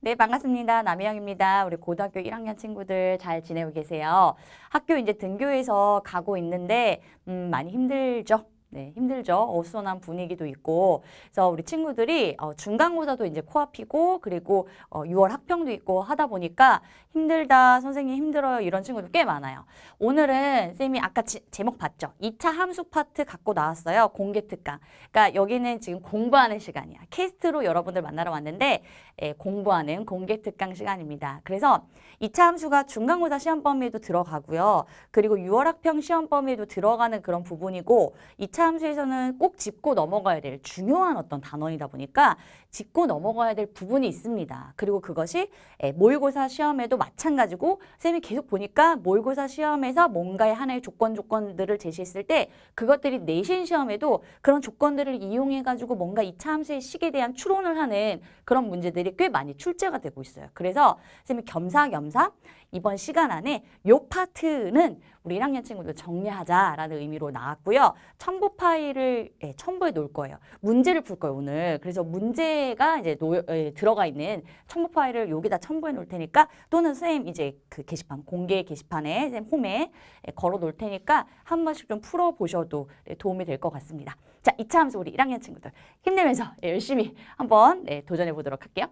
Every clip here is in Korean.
네, 반갑습니다. 남희영입니다. 우리 고등학교 1학년 친구들 잘 지내고 계세요. 학교 이제 등교해서 가고 있는데 음, 많이 힘들죠? 네, 힘들죠. 어수선한 분위기도 있고. 그래서 우리 친구들이 어, 중간고사도 이제 코앞이고 그리고 어, 6월 학평도 있고 하다 보니까 힘들다, 선생님 힘들어요 이런 친구들 꽤 많아요. 오늘은 쌤이 아까 지, 제목 봤죠. 2차 함수 파트 갖고 나왔어요. 공개 특강. 그러니까 여기는 지금 공부하는 시간이야. 캐스트로 여러분들 만나러 왔는데 예, 공부하는 공개 특강 시간입니다. 그래서 2차 함수가 중간고사 시험 범위에도 들어가고요. 그리고 6월 학평 시험 범위에도 들어가는 그런 부분이고 2차 사수에서는꼭 짚고 넘어가야 될 중요한 어떤 단원이다 보니까 짚고 넘어가야 될 부분이 있습니다. 그리고 그것이 모의고사 예, 시험에도 마찬가지고 쌤이 계속 보니까 모의고사 시험에서 뭔가의 하나의 조건 조건들을 제시했을 때 그것들이 내신 시험에도 그런 조건들을 이용해가지고 뭔가 이 차함수의 식에 대한 추론을 하는 그런 문제들이 꽤 많이 출제가 되고 있어요. 그래서 쌤이 겸사겸사 이번 시간 안에 요 파트는 우리 1학년 친구들 정리하자라는 의미로 나왔고요. 첨부 파일을 예, 첨부해 놓을 거예요. 문제를 풀 거예요, 오늘. 그래서 문제가 이제 노, 예, 들어가 있는 첨부 파일을 여기다 첨부해 놓을 테니까 또는 선생님 이제 그 게시판, 공개 게시판에 선생님 홈에 예, 걸어 놓을 테니까 한 번씩 좀 풀어 보셔도 예, 도움이 될 것 같습니다. 자, 이참에서 우리 1학년 친구들 힘내면서 예, 열심히 한번 예, 도전해 보도록 할게요.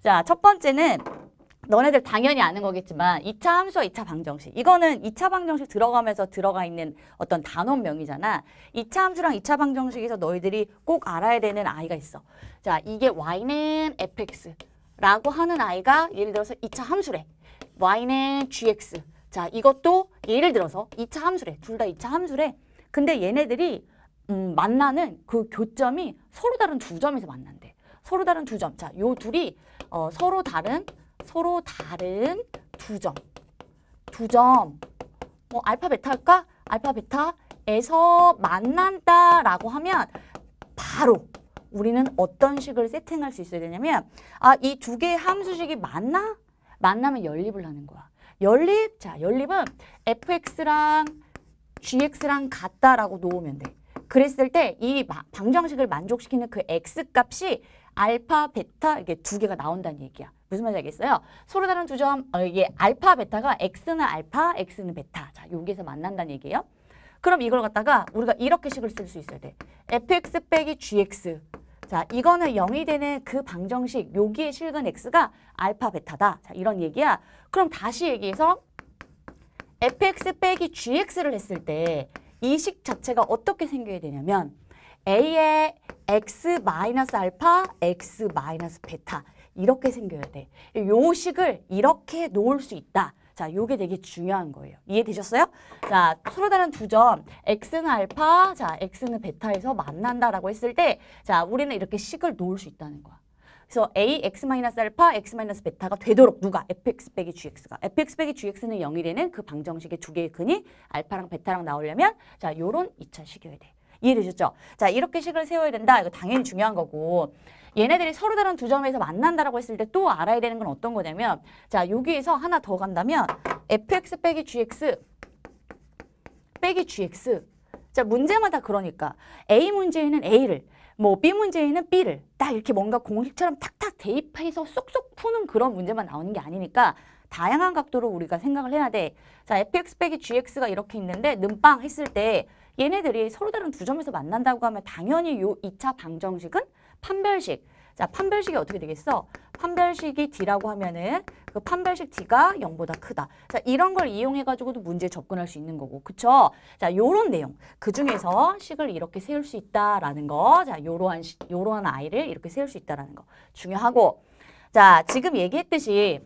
자, 첫 번째는 너네들 당연히 아는 거겠지만 2차 함수와 2차 방정식 이거는 2차 방정식 들어가면서 들어가 있는 어떤 단원명이잖아 2차 함수랑 2차 방정식에서 너희들이 꼭 알아야 되는 아이가 있어 자 이게 y는 fx 라고 하는 아이가 예를 들어서 2차 함수래 y는 gx 자 이것도 예를 들어서 2차 함수래 둘 다2차 함수래 근데 얘네들이 음, 만나는 그 교점이 서로 다른 두 점에서 만난대 서로 다른 두 점. 자, 요 둘이 어, 서로 다른 서로 다른 두 점. 두 점. 뭐 알파 벳할까 알파 벳타에서 만난다라고 하면 바로 우리는 어떤 식을 세팅할 수 있어야 되냐면 아 이 두 개의 함수식이 맞나 만나면 연립을 하는 거야. 연립, 자 연립은 fx랑 gx랑 같다라고 놓으면 돼. 그랬을 때 이 방정식을 만족시키는 그 x값이 알파, 베타 이게 두 개가 나온다는 얘기야. 무슨 말인지 알겠어요? 서로 다른 두 점, 어, 이게 알파, 베타가 X는 알파, X는 베타. 자, 여기에서 만난다는 얘기예요. 그럼 이걸 갖다가 우리가 이렇게 식을 쓸 수 있어야 돼. fx 빼기 gx. 자, 이거는 0이 되는 그 방정식, 여기에 실근 x가 알파, 베타다. 자, 이런 얘기야. 그럼 다시 얘기해서 fx 빼기 gx를 했을 때 이 식 자체가 어떻게 생겨야 되냐면 a의 x 마이너스 알파, x 마이너스 베타. 이렇게 생겨야 돼. 요 식을 이렇게 놓을 수 있다. 자, 요게 되게 중요한 거예요. 이해되셨어요? 자, 서로 다른 두 점. x는 알파, 자, x는 베타에서 만난다라고 했을 때, 자, 우리는 이렇게 식을 놓을 수 있다는 거야. 그래서 a, x 마이너스 알파, x 마이너스 베타가 되도록 누가? fx 빼기 gx가. fx 빼기 gx는 영이 되는 그 방정식의 두 개의 근이 알파랑 베타랑 나오려면, 자, 요런 이차식이어야 돼. 이해되셨죠? 자 이렇게 식을 세워야 된다. 이거 당연히 중요한 거고 얘네들이 서로 다른 두 점에서 만난다라고 했을 때 또 알아야 되는 건 어떤 거냐면 자 여기에서 하나 더 간다면 fx 빼기 gx 빼기 gx 자 문제마다 그러니까 A 문제에는 A를 뭐 B 문제에는 B를 딱 이렇게 뭔가 공식처럼 탁탁 대입해서 쏙쏙 푸는 그런 문제만 나오는 게 아니니까 다양한 각도로 우리가 생각을 해야 돼. 자, fx 빼기 gx가 이렇게 있는데 눈빵 했을 때 얘네들이 서로 다른 두 점에서 만난다고 하면 당연히 이 2차 방정식은 판별식. 자, 판별식이 어떻게 되겠어? 판별식이 D라고 하면은 그 판별식 D가 0보다 크다. 자, 이런 걸 이용해가지고도 문제에 접근할 수 있는 거고. 그쵸? 자, 요런 내용. 그 중에서 식을 이렇게 세울 수 있다라는 거. 자, 요러한, 시, 요러한 아이를 이렇게 세울 수 있다라는 거. 중요하고. 자, 지금 얘기했듯이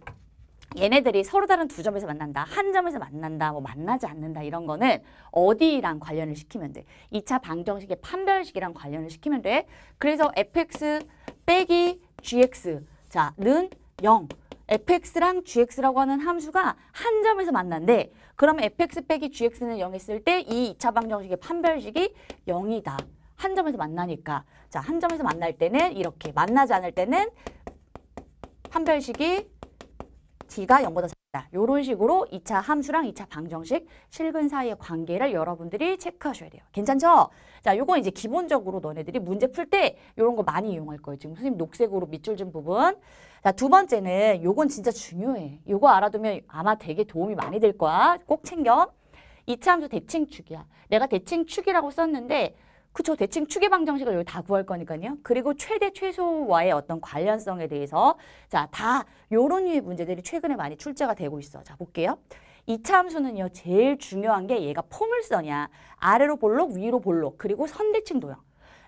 얘네들이 서로 다른 두 점에서 만난다, 한 점에서 만난다, 뭐 만나지 않는다 이런 거는 어디랑 관련을 시키면 돼? 2차 방정식의 판별식이랑 관련을 시키면 돼. 그래서 fx 빼기 gx 자는 0 fx랑 gx라고 하는 함수가 한 점에서 만난대. 그럼 fx 빼기 gx는 영했을 때 이2차 방정식의 판별식이 0이다한 점에서 만나니까. 자, 한 점에서 만날 때는 이렇게 만나지 않을 때는 판별식이 D가 0보다 작다. 이런 식으로 2차 함수랑 2차 방정식, 실근 사이의 관계를 여러분들이 체크하셔야 돼요. 괜찮죠? 자, 요건 이제 기본적으로 너네들이 문제 풀 때 이런 거 많이 이용할 거예요. 지금 선생님 녹색으로 밑줄 준 부분. 자, 두 번째는 요건 진짜 중요해. 요거 알아두면 아마 되게 도움이 많이 될 거야. 꼭 챙겨. 2차 함수 대칭축이야. 내가 대칭축이라고 썼는데 그쵸. 대칭 추계 방정식을 다 구할 거니까요. 그리고 최대 최소와의 어떤 관련성에 대해서 자, 다 요런 유의 문제들이 최근에 많이 출제가 되고 있어. 자, 볼게요. 이참수는요 제일 중요한 게 얘가 포물선이야. 아래로 볼록, 위로 볼록, 그리고 선대칭 도형.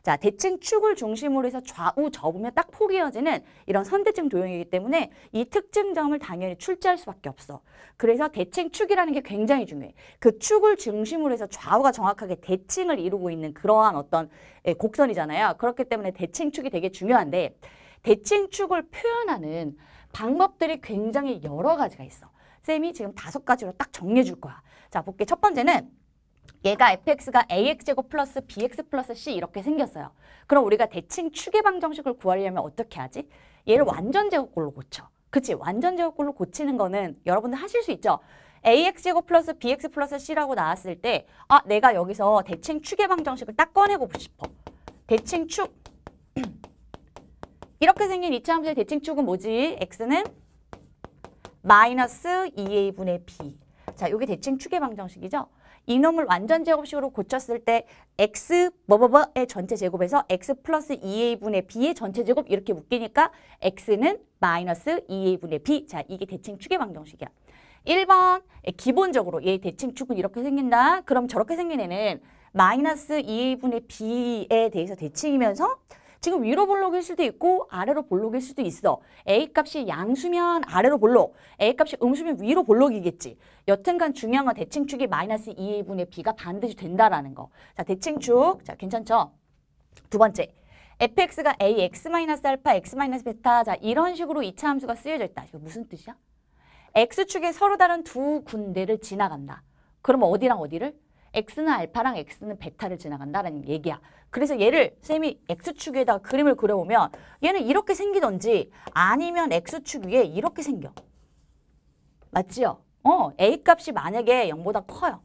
자, 대칭 축을 중심으로 해서 좌우 접으면 딱 포개어지는 이런 선대칭 도형이기 때문에 이 특징점을 당연히 출제할 수밖에 없어. 그래서 대칭 축이라는 게 굉장히 중요해. 그 축을 중심으로 해서 좌우가 정확하게 대칭을 이루고 있는 그러한 어떤 예, 곡선이잖아요. 그렇기 때문에 대칭 축이 되게 중요한데 대칭 축을 표현하는 방법들이 굉장히 여러 가지가 있어. 쌤이 지금 다섯 가지로 딱 정리해 줄 거야. 자, 볼게. 첫 번째는 얘가 fx가 ax제곱 플러스 bx 플러스 c 이렇게 생겼어요. 그럼 우리가 대칭 추계방 정식을 구하려면 어떻게 하지? 얘를 완전 제곱골로 고쳐. 그치? 완전 제곱골로 고치는 거는 여러분들 하실 수 있죠? ax제곱 플러스 bx 플러스 c라고 나왔을 때 아, 내가 여기서 대칭 추계방 정식을 딱 꺼내고 싶어. 대칭 추 이렇게 생긴 이차함수의 대칭 축은 뭐지? x는 마이너스 2a분의 b. 자, 이게 대칭 추계방 정식이죠? 이놈을 완전 제곱식으로 고쳤을 때 x 뭐 뭐뭐의 전체 제곱에서 x 플러스 2a분의 b의 전체 제곱 이렇게 묶이니까 x는 마이너스 2a분의 b. 자, 이게 대칭 축의 방정식이야. 1번 예, 기본적으로 얘 대칭 축은 이렇게 생긴다. 그럼 저렇게 생긴 애는 마이너스 2a분의 b에 대해서 대칭이면서 지금 위로 볼록일 수도 있고 아래로 볼록일 수도 있어. A값이 양수면 아래로 볼록, A값이 음수면 위로 볼록이겠지. 여튼간 중요한 건 대칭축이 마이너스 2분의 B가 반드시 된다라는 거. 자, 대칭축. 자, 괜찮죠? 두 번째. fx가 ax 마이너스 알파 x 마이너스 베타 자 이런 식으로 이차 함수가 쓰여져 있다. 이거 무슨 뜻이야? x축에 서로 다른 두 군데를 지나간다. 그럼 어디랑 어디를? x는 알파랑 x는 베타를 지나간다는 얘기야. 그래서 얘를 쌤이 x축에다가 그림을 그려보면 얘는 이렇게 생기던지 아니면 x축 위에 이렇게 생겨. 맞지요? 어, a값이 만약에 0보다 커요.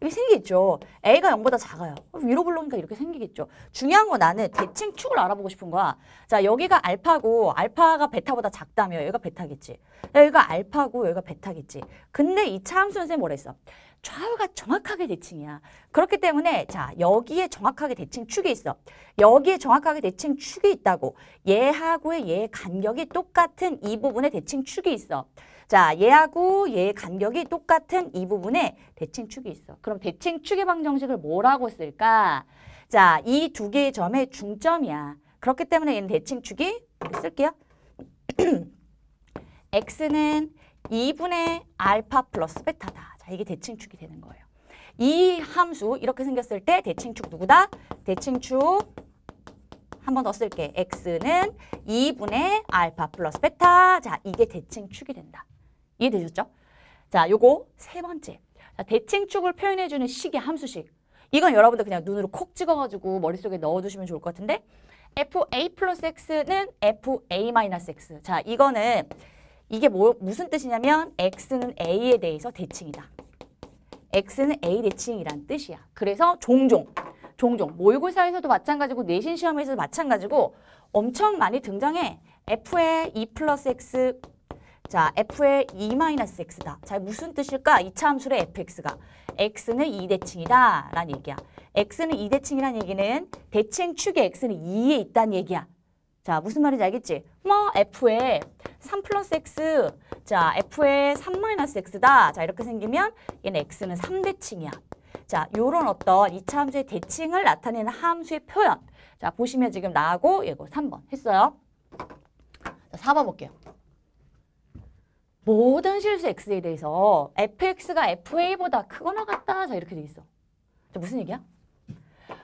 이게 생기겠죠. A가 0보다 작아요. 위로 불러오니까 이렇게 생기겠죠. 중요한 건 나는 대칭 축을 알아보고 싶은 거야. 자, 여기가 알파고 알파가 베타보다 작다며 여기가 베타겠지. 여기가 알파고 여기가 베타겠지. 근데 이 차함수는 쌤 뭐라 했어? 좌우가 정확하게 대칭이야. 그렇기 때문에 자 여기에 정확하게 대칭 축이 있어. 여기에 정확하게 대칭 축이 있다고 얘하고의 얘 간격이 똑같은 이 부분에 대칭 축이 있어. 자 얘하고 얘 간격이 똑같은 이 부분에 대칭 축이 있어. 그럼 대칭 축의 방정식을 뭐라고 쓸까? 자 이 두 개의 점의 중점이야. 그렇기 때문에 얘는 대칭 축이 쓸게요. x는 2분의 알파 플러스 베타다. 자, 이게 대칭축이 되는 거예요. 이 함수 이렇게 생겼을 때 대칭축 누구다? 대칭축 한 번 더 쓸게. x는 2분의 알파 플러스 베타. 자, 이게 대칭축이 된다. 이해되셨죠? 자, 요거 세 번째. 자, 대칭축을 표현해주는 식의 함수식. 이건 여러분들 그냥 눈으로 콕 찍어가지고 머릿속에 넣어두시면 좋을 것 같은데 fa 플러스 x는 fa 마이너스 x. 자, 이거는 이게 뭐, 무슨 뜻이냐면 x는 a에 대해서 대칭이다. x는 a 대칭이란 뜻이야. 그래서 종종 종종 모의고사에서도 뭐 마찬가지고 내신 시험에서도 마찬가지고 엄청 많이 등장해. f의 2 e 플러스 x 자, f의 2 e 마이너스 x다. 자, 무슨 뜻일까? 이차 함수의 fx가. x는 2대칭이다 e 라는 얘기야. x는 2대칭이라는 얘기는 대칭 축의 x는 2에 있다는 얘기야. 자, 무슨 말인지 알겠지? 뭐 f에 3 플러스 x, 자, f에 3 마이너스 x다. 자, 이렇게 생기면 얘는 x는 3대칭이야. 자, 요런 어떤 이차 함수의 대칭을 나타내는 함수의 표현. 자, 보시면 지금 나하고 이거 3번 했어요. 자, 4번 볼게요. 모든 실수 x에 대해서 fx가 fa보다 크거나 같다. 자, 이렇게 돼 있어. 자, 무슨 얘기야?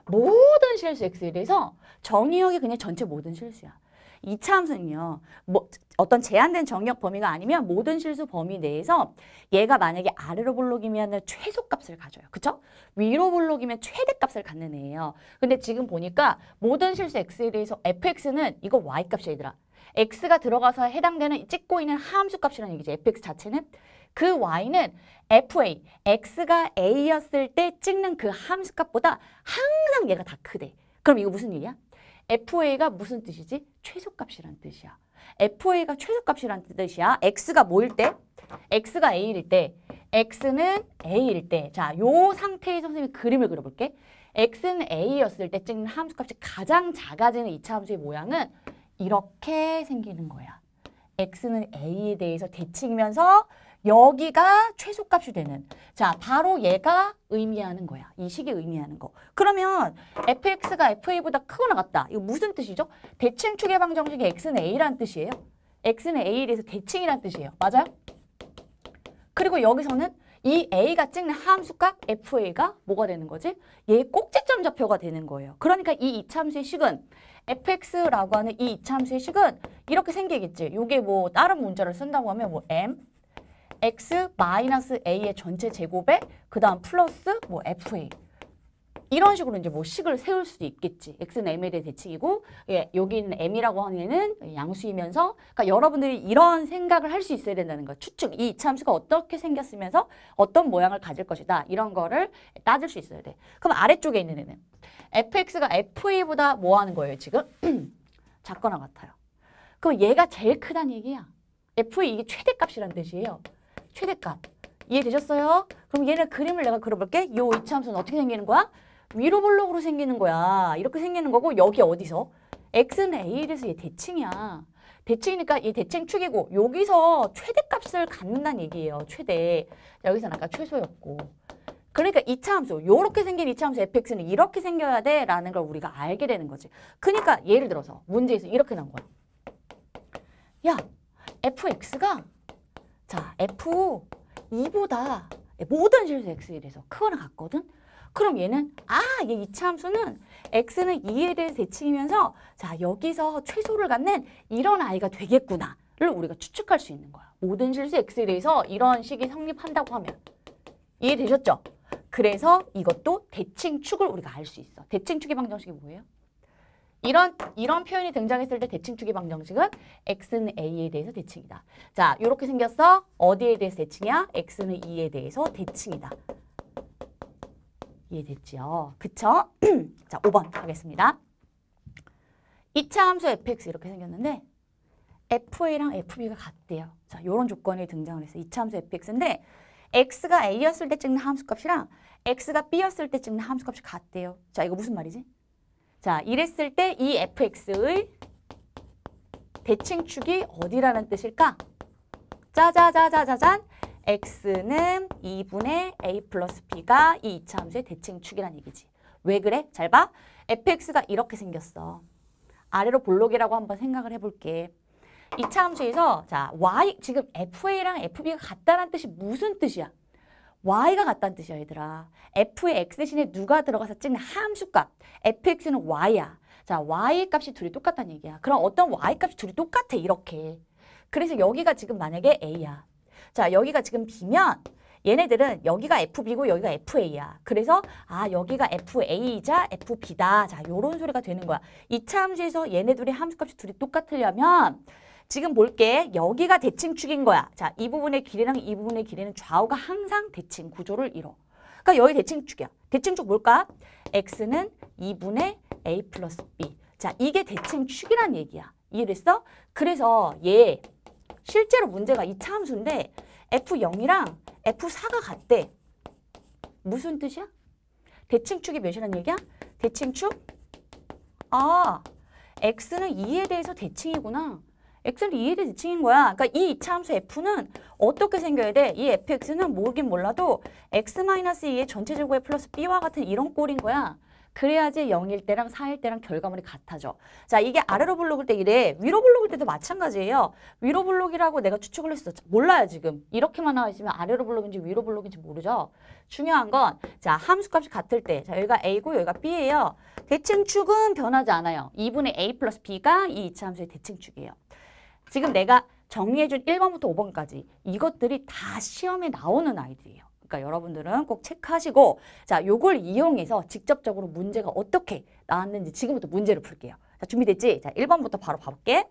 모든 실수에 대해서 정의역이 그냥 전체 모든 실수야. 이차함수는요. 뭐, 어떤 제한된 정의역 범위가 아니면 모든 실수 범위 내에서 얘가 만약에 아래로 블록이면 최소값을 가져요. 그렇죠 위로 블록이면 최대값을 갖는 애예요. 근데 지금 보니까 모든 실수 x에 대해서 fx는 이거 y값이야 얘들아. x가 들어가서 해당되는 찍고 있는 함수 값이라는 얘기지. fx 자체는. 그 y는 fa, x가 a였을 때 찍는 그 함수값보다 항상 얘가 다 크대. 그럼 이거 무슨 일이야? fa가 무슨 뜻이지? 최소값이란 뜻이야. fa가 최소값이란 뜻이야. x가 뭐일 때? x가 a일 때. x는 a일 때. 자, 요 상태에서 선생님이 그림을 그려볼게. x는 a였을 때 찍는 함수값이 가장 작아지는 이차 함수의 모양은 이렇게 생기는 거야. x는 a에 대해서 대칭이면서 여기가 최소값이 되는 자 바로 얘가 의미하는 거야. 이 식이 의미하는 거. 그러면 fx가 fa보다 크거나 같다. 이거 무슨 뜻이죠? 대칭 추계방 정식의 x는 a란 뜻이에요. x는 a에 대해서 대칭이란 뜻이에요. 맞아요? 그리고 여기서는 이 A가 찍는 함수값 FA가 뭐가 되는 거지? 얘 꼭지점 좌표가 되는 거예요. 그러니까 이 이참수의 식은 FX라고 하는 이 이참수의 식은 이렇게 생기겠지. 요게 뭐 다른 문자를 쓴다고 하면 뭐 M, x 마이너스 a의 전체 제곱에 그 다음 플러스 뭐 fa 이런 식으로 이제 뭐 식을 세울 수도 있겠지. x는 m에 대해 대칭이고 예, 여기는 m이라고 하는 애는 양수이면서 그러니까 여러분들이 이런 생각을 할 수 있어야 된다는 거 추측 이참수가 어떻게 생겼으면서 어떤 모양을 가질 것이다. 이런 거를 따질 수 있어야 돼. 그럼 아래쪽에 있는 애는 fx가 fa보다 뭐 하는 거예요, 지금? 작거나 같아요. 그럼 얘가 제일 크다는 얘기야. f 이게 최대값이란 뜻이에요. 최대값. 이해되셨어요? 그럼 얘네 그림을 내가 그려볼게. 요 이차함수는 어떻게 생기는 거야? 위로 블록으로 생기는 거야. 이렇게 생기는 거고 여기 어디서? x는 a 에서얘 대칭이야. 대칭이니까 이 대칭축이고 여기서 최대값을 갖는다는 얘기예요. 최대. 여기서는 아까 최소였고. 그러니까 이차함수, 요렇게 생긴 이차함수 fx는 이렇게 생겨야 돼 라는 걸 우리가 알게 되는 거지. 그러니까 예를 들어서 문제에서 이렇게 나온 거야. 야, fx가 자, F 2보다 모든 실수 X1에서 크거나 같거든? 그럼 얘는 아, 얘 이차함수는 X는 2에 대해서 대칭이면서 자, 여기서 최소를 갖는 이런 아이가 되겠구나. 를 우리가 추측할 수 있는 거야. 모든 실수 X에서 대해 이런 식이 성립한다고 하면. 이해되셨죠? 그래서 이것도 대칭축을 우리가 알 수 있어. 대칭축의 방정식이 뭐예요? 이런 이런 표현이 등장했을 때 대칭 축이 방정식은 x는 a에 대해서 대칭이다. 자, 이렇게 생겼어. 어디에 대해서 대칭이야? x는 2에 대해서 대칭이다. 이해됐죠 그쵸? 자, 5번 가겠습니다. 2차 함수 fx 이렇게 생겼는데 fa랑 fb가 같대요. 자, 이런 조건이 등장을 했어요. 2차 함수 fx인데 x가 a였을 때 찍는 함수값이랑 x가 b였을 때 찍는 함수값이 같대요. 자, 이거 무슨 말이지? 자, 이랬을 때 이 fx의 대칭축이 어디라는 뜻일까? 짜자자자자잔 x는 2분의 a 플러스 b가 이 2차 함수의 대칭축이란 얘기지. 왜 그래? 잘 봐. fx가 이렇게 생겼어. 아래로 볼록이라고 한번 생각을 해볼게. 이차 함수에서 자 y 지금 fa랑 fb가 같다는 뜻이 무슨 뜻이야? y가 같다는 뜻이야 얘들아. f의 x 대신에 누가 들어가서 찍는 함수값 fx는 y야. 자 y 값이 둘이 똑같다는 얘기야. 그럼 어떤 y 값이 둘이 똑같아 이렇게. 그래서 여기가 지금 만약에 a야. 자 여기가 지금 b면 얘네들은 여기가 FB고 여기가 FA야. 그래서 아 여기가 FA이자 FB다. 자 요런 소리가 되는 거야. 이차 함수에서 얘네 둘의 함수값이 둘이 똑같으려면 지금 볼게 여기가 대칭축인 거야. 자, 이 부분의 길이랑 이 부분의 길이는 좌우가 항상 대칭 구조를 이뤄. 그러니까 여기 대칭축이야. 대칭축 뭘까? x는 2분의 a 플러스 b. 자, 이게 대칭축이란 얘기야. 이해됐어? 그래서 얘 실제로 문제가 이 차함수인데 f0이랑 f4가 같대. 무슨 뜻이야? 대칭축이 몇이란 얘기야? 대칭축? 아, x는 2에 대해서 대칭이구나. x를 2에 지칭인 거야. 그러니까 이 이차함수 f는 어떻게 생겨야 돼? 이 fx는 뭐긴 몰라도 x-2의 전체 제곱의 플러스 b와 같은 이런 꼴인 거야. 그래야지 0일 때랑 4일 때랑 결과물이 같아져. 자, 이게 아래로 블록일 때 이래. 위로 블록일 때도 마찬가지예요. 위로 블록이라고 내가 추측을 했어. 몰라요, 지금. 이렇게만 나와 있으면 아래로 블록인지 위로 블록인지 모르죠. 중요한 건, 자, 함수값이 같을 때. 자, 여기가 A고 여기가 B예요. 대칭축은 변하지 않아요. 2분의 A 플러스 B가 이 이차함수의 대칭축이에요. 지금 내가 정리해준 1번부터 5번까지 이것들이 다 시험에 나오는 아이들이에요. 그러니까 여러분들은 꼭 체크하시고 자, 요걸 이용해서 직접적으로 문제가 어떻게 나왔는지 지금부터 문제를 풀게요. 자, 준비됐지? 자, 1번부터 바로 봐볼게.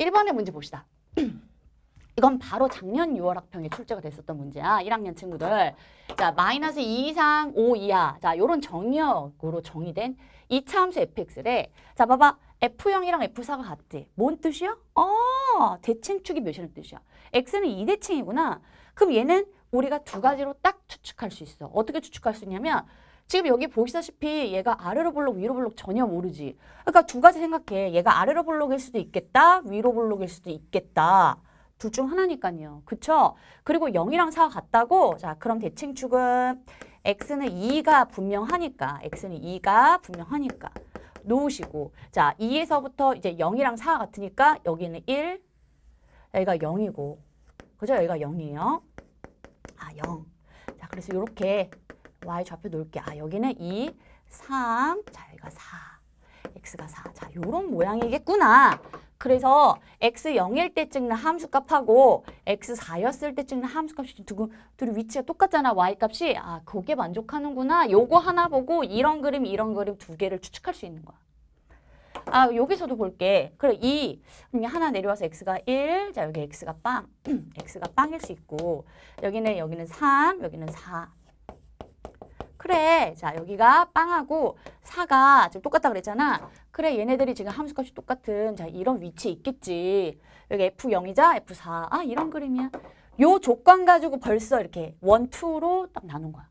1번의 문제 봅시다. 이건 바로 작년 6월 학평에 출제가 됐었던 문제야. 1학년 친구들. 자, 마이너스 2 이상 5 이하. 자, 요런 정의역으로 정의된 이차함수 fx래. 자, 봐봐. F0이랑 F4가 같대. 뭔 뜻이야? 어, 대칭축이 몇이라는 뜻이야. X는 2대칭이구나. 그럼 얘는 우리가 두 가지로 딱 추측할 수 있어. 어떻게 추측할 수 있냐면 지금 여기 보시다시피 얘가 아래로 볼록 위로 볼록 전혀 모르지. 그러니까 두 가지 생각해. 얘가 아래로 볼록일 수도 있겠다. 위로 볼록일 수도 있겠다. 둘 중 하나니까요. 그쵸? 그리고 0이랑 4가 같다고? 자, 그럼 대칭축은 x는 2가 분명하니까. x는 2가 분명하니까. 놓으시고 자 2에서부터 이제 0이랑 4 같으니까 여기는 1 여기가 0이고 그죠? 여기가 0이에요. 아 0. 자 그래서 이렇게 y 좌표 놓을게. 아 여기는 2, 3. 자 여기가 4. x가 4. 자 요런 모양이겠구나. 그래서 x0일 때 찍는 함수값하고 x4였을 때 찍는 함수값이 두고 둘이 위치가 똑같잖아. y값이. 아, 그게 만족하는구나. 요거 하나 보고 이런 그림, 이런 그림 두 개를 추측할 수 있는 거야. 아, 여기서도 볼게. 그래, 2. 그럼 하나 내려와서 x가 1. 자, 여기 x가 빵. x가 빵일 수 있고. 여기는, 여기는 3, 여기는 4. 그래. 자, 여기가 빵하고 4가 지금 똑같다 그랬잖아. 그래 얘네들이 지금 함수값이 똑같은 자 이런 위치에 있겠지. 여기 F0이자 F4. 아 이런 그림이야. 요 조건 가지고 벌써 이렇게 원, 투로 딱 나눈 거야.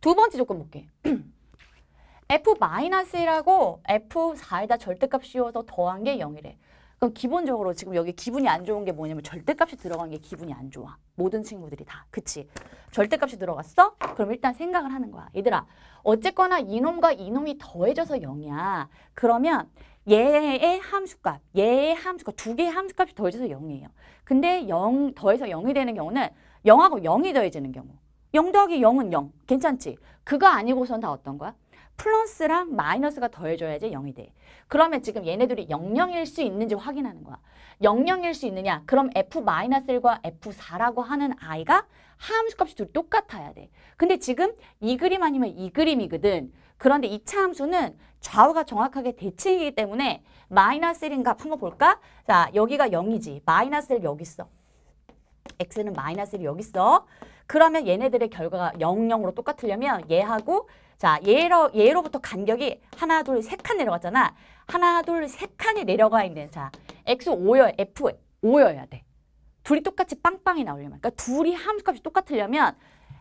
두 번째 조건 볼게. f 1라고 F4에다 절대값 씌워서 더한 게 0이래. 그럼 기본적으로 지금 여기 기분이 안 좋은 게 뭐냐면 절대값이 들어간 게 기분이 안 좋아. 모든 친구들이 다. 그치? 절대값이 들어갔어? 그럼 일단 생각을 하는 거야. 얘들아 어쨌거나 이놈과 이놈이 더해져서 0이야. 그러면 얘의 함수값, 얘의 함수값, 두 개의 함수값이 더해져서 0이에요. 근데 0 더해서 0이 되는 경우는 0하고 0이 더해지는 경우. 0 더하기 0은 0. 괜찮지? 그거 아니고선 다 어떤 거야? 플러스랑 마이너스가 더해져야지 0이 돼. 그러면 지금 얘네들이 00일 수 있는지 확인하는 거야. 00일 수 있느냐? 그럼 f-1과 f4라고 하는 아이가 함수값이 둘 똑같아야 돼. 근데 지금 이 그림 아니면 이 그림이거든. 그런데 이 차함수는 좌우가 정확하게 대칭이기 때문에 마이너스 1인가 한번 볼까? 자, 여기가 0이지. 마이너스 1 여기 있어. x는 마이너스 1 여기 있어. 그러면 얘네들의 결과가 0, 0으로 똑같으려면 얘하고 자, 예로 얘로부터 간격이 하나, 둘, 세 칸 내려갔잖아. 하나, 둘, 세 칸이 내려가 있는 자, x 오여 f 오여야 돼. 둘이 똑같이 빵빵이 나오려면. 그러니까 둘이 함수값이 똑같으려면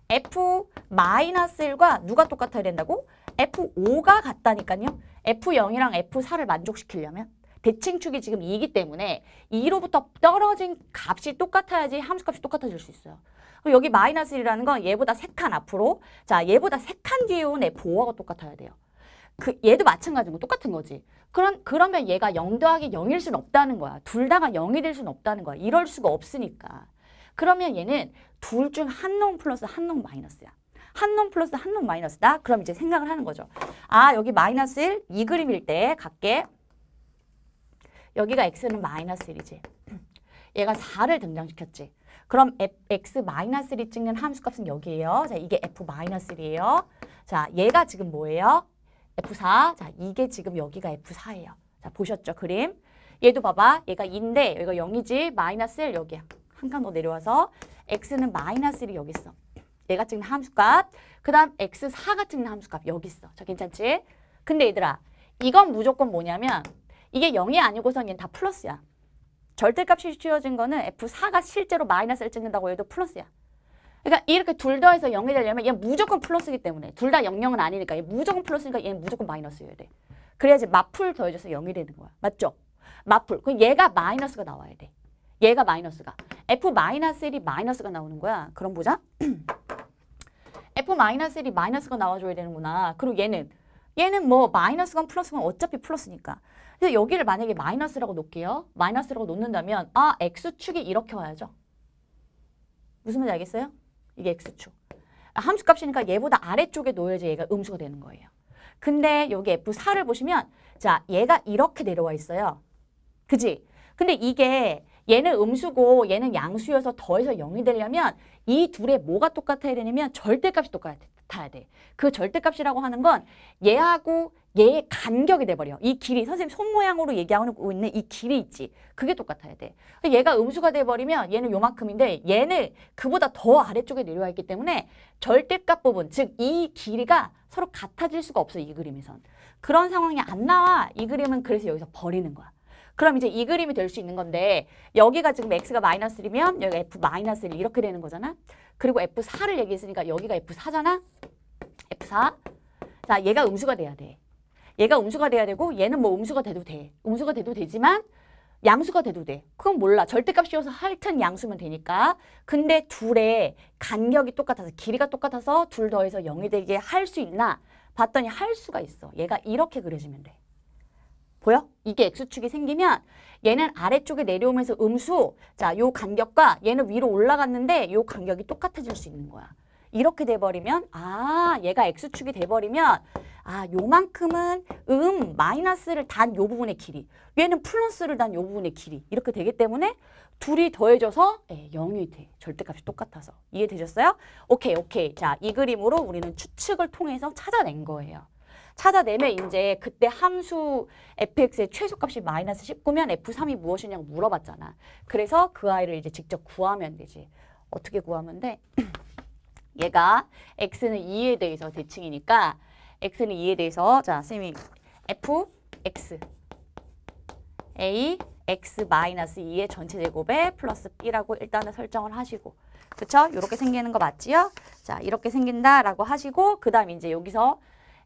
f 마이너스 1과 누가 똑같아야 된다고? f5가 같다니까요. f0이랑 f4를 만족시키려면. 대칭축이 지금 2이기 때문에 2로부터 떨어진 값이 똑같아야지 함수값이 똑같아질 수 있어요. 여기 마이너스 1이라는 건 얘보다 3칸 앞으로 자 얘보다 3칸 뒤에 온 애보호하고 똑같아야 돼요. 그 얘도 마찬가지고 똑같은 거지. 그런, 그러면 얘가 영 더하기 영일 수 없다는 거야. 둘 다가 영이될 수 없다는 거야. 이럴 수가 없으니까. 그러면 얘는 둘 중 한 놈 플러스 한 놈 마이너스야. 한 놈 플러스 한 놈 마이너스다? 그럼 이제 생각을 하는 거죠. 아, 여기 마이너스 1, 이 그림일 때 갈게. 여기가 x는 마이너스 1이지. 얘가 4를 등장시켰지. 그럼 f(x-3) 찍는 함수값은 여기에요. 자, 이게 f 3에요 자, 얘가 지금 뭐예요? f4. 자, 이게 지금 여기가 f4예요. 자, 보셨죠? 그림. 얘도 봐봐. 얘가 2인데 여기가 0이지. 마이너스 1 여기야. 한 칸 더 내려와서 x는 마이너스 1이 여기 있어. 얘가 찍는 함수값. 그 다음 x4가 찍는 함수값 여기 있어. 자, 괜찮지? 근데 얘들아, 이건 무조건 뭐냐면 이게 0이 아니고선 얘는 다 플러스야. 절대값이 씌어진 거는 F4가 실제로 마이너스를 찍는다고 해도 플러스야. 그러니까 이렇게 둘 더해서 0이 되려면 얘 무조건 플러스이기 때문에 둘 다 0, 0은 아니니까 얘 무조건 플러스니까 얘는 무조건 마이너스여야 돼. 그래야지 마풀 더해져서 0이 되는 거야. 맞죠? 마풀. 그럼 얘가 마이너스가 나와야 돼. 얘가 마이너스가. F 마이너스 1이 마이너스가 나오는 거야. 그럼 보자. F 마이너스 1이 마이너스가 나와줘야 되는구나. 그리고 얘는 얘는 뭐 마이너스건 플러스건 어차피 플러스니까. 근데 여기를 만약에 마이너스라고 놓을게요. 마이너스라고 놓는다면 아, x축이 이렇게 와야죠. 무슨 말인지 알겠어요? 이게 x축. 아, 함수값이니까 얘보다 아래쪽에 놓여야지 얘가 음수가 되는 거예요. 근데 여기 F4를 보시면 자, 얘가 이렇게 내려와 있어요. 그지? 근데 이게 얘는 음수고 얘는 양수여서 더해서 0이 되려면 이 둘의 뭐가 똑같아야 되냐면 절대값이 똑같아야 돼. 같아야 돼. 그 절대값이라고 하는 건 얘하고 얘의 간격이 돼버려. 이 길이 선생님 손 모양으로 얘기하고 있는 이 길이 있지. 그게 똑같아야 돼. 얘가 음수가 돼버리면 얘는 요만큼인데 얘는 그보다 더 아래쪽에 내려와 있기 때문에 절대값 부분 즉 이 길이가 서로 같아질 수가 없어 이 그림에선. 그런 상황이 안 나와. 이 그림은 그래서 여기서 버리는 거야. 그럼 이제 이 그림이 될 수 있는 건데 여기가 지금 x가 마이너스 1이면 여기 f 마이너스 1 이렇게 되는 거잖아. 그리고 F4를 얘기했으니까 여기가 F4잖아. F4. 자, 얘가 음수가 돼야 돼. 얘가 음수가 돼야 되고 얘는 뭐 음수가 돼도 돼. 음수가 돼도 되지만 양수가 돼도 돼. 그건 몰라. 절대값 씌워서 하여튼 양수면 되니까. 근데 둘의 간격이 똑같아서 길이가 똑같아서 둘 더해서 영이 되게 할 수 있나? 봤더니 할 수가 있어. 얘가 이렇게 그려주면 돼. 보여? 이게 X축이 생기면 얘는 아래쪽에 내려오면서 음수 자, 요 간격과 얘는 위로 올라갔는데 요 간격이 똑같아질 수 있는 거야. 이렇게 돼버리면 아 얘가 X축이 돼버리면 아 요만큼은 음 마이너스를 단 요 부분의 길이 얘는 플러스를 단 요 부분의 길이 이렇게 되기 때문에 둘이 더해져서 예, 0이 돼. 절대값이 똑같아서. 이해되셨어요? 오케이 오케이. 자이 그림으로 우리는 추측을 통해서 찾아낸 거예요. 찾아내면 이제 그때 함수 fx의 최소값이 마이너스 19면 f3이 무엇이냐고 물어봤잖아. 그래서 그 아이를 이제 직접 구하면 되지. 어떻게 구하면 돼? 얘가 x는 2에 대해서 대칭이니까 x는 2에 대해서 자, 쌤이 fx a x 2의 전체 제곱에 플러스 b라고 일단은 설정을 하시고 그쵸? 이렇게 생기는 거 맞지요? 자, 이렇게 생긴다라고 하시고 그 다음 이제 여기서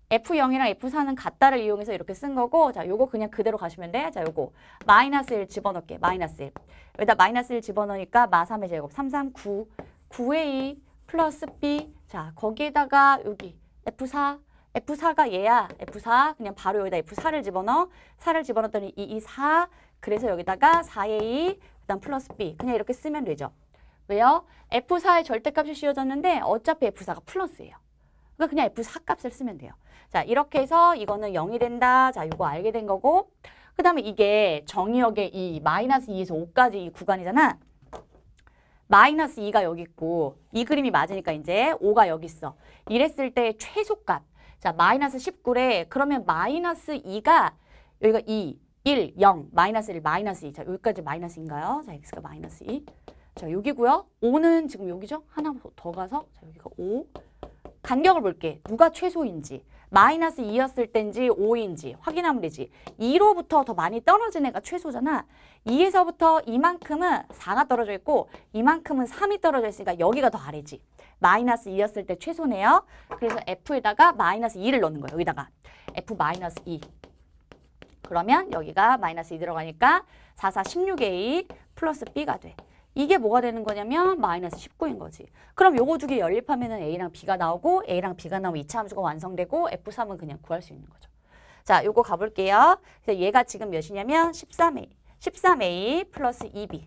F0이랑 F4는 같다를 이용해서 이렇게 쓴 거고 자 요거 그냥 그대로 가시면 돼. 자 요거 마이너스 1 집어넣게 마이너스 1 여기다 마이너스 1 집어넣으니까 마 3의 제곱 3 3 9 9의 플러스 B 자 거기에다가 여기 F4 F4가 얘야 F4 그냥 바로 여기다 F4를 집어넣어 4를 집어넣더니2 2 4 그래서 여기다가 4의 그다음 플러스 B 그냥 이렇게 쓰면 되죠. 왜요? F4의 절대값이 씌워졌는데 어차피 F4가 플러스예요. 그러니까 그냥 F4 값을 쓰면 돼요. 자, 이렇게 해서 이거는 0이 된다. 자, 이거 알게 된 거고. 그 다음에 이게 정의역의 이 마이너스 2에서 5까지 이 구간이잖아. 마이너스 2가 여기 있고 이 그림이 맞으니까 이제 5가 여기 있어. 이랬을 때 최소값. 자, 마이너스 19래. 그러면 마이너스 2가 여기가 2, 1, 0, 마이너스 1, 마이너스 2. 자, 여기까지 마이너스인가요? 자, x가 마이너스 2. 자, 여기고요. 5는 지금 여기죠? 하나 더 가서 자, 여기가 5. 간격을 볼게. 누가 최소인지. 마이너스 2였을 땐지 5인지 확인하면되지 2로부터 더 많이 떨어진 애가 최소잖아. 2에서부터 이만큼은 4가 떨어져 있고 이만큼은 3이 떨어져 있으니까 여기가 더 아래지. 마이너스 2였을 때 최소네요. 그래서 F에다가 마이너스 2를 넣는 거예요. 여기다가 F 마이너스 2. 그러면 여기가 마이너스 2 들어가니까 4, 4, 16A 플러스 B가 돼. 이게 뭐가 되는 거냐면 마이너스 19인 거지. 그럼 요거 두 개 연립하면 은 A랑 B가 나오고 A랑 B가 나오면 2차 함수가 완성되고 F3은 그냥 구할 수 있는 거죠. 자, 요거 가볼게요. 그래서 얘가 지금 몇이냐면 13A. 13A 플러스 2B.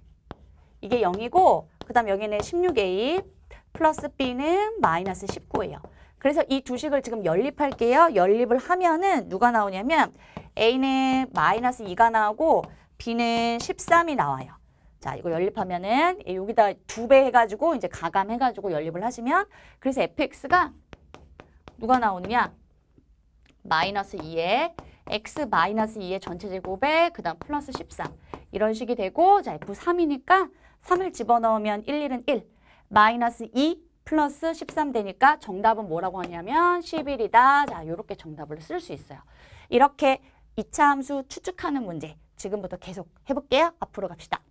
이게 0이고 그 다음 여기는 16A 플러스 B는 마이너스 19예요. 그래서 이 두식을 지금 연립할게요. 연립을 하면은 누가 나오냐면 A는 마이너스 2가 나오고 B는 13이 나와요. 자, 이거 연립하면은 여기다 두 배 해가지고 이제 가감해가지고 연립을 하시면 그래서 fx가 누가 나오느냐? 마이너스 2에 x 마이너스 2의 전체 제곱에 그 다음 플러스 13 이런 식이 되고 자 f3이니까 3을 집어넣으면 1, 1은 1 마이너스 2 플러스 13 되니까 정답은 뭐라고 하냐면 11이다. 자 이렇게 정답을 쓸 수 있어요. 이렇게 이차 함수 추측하는 문제 지금부터 계속 해볼게요. 앞으로 갑시다.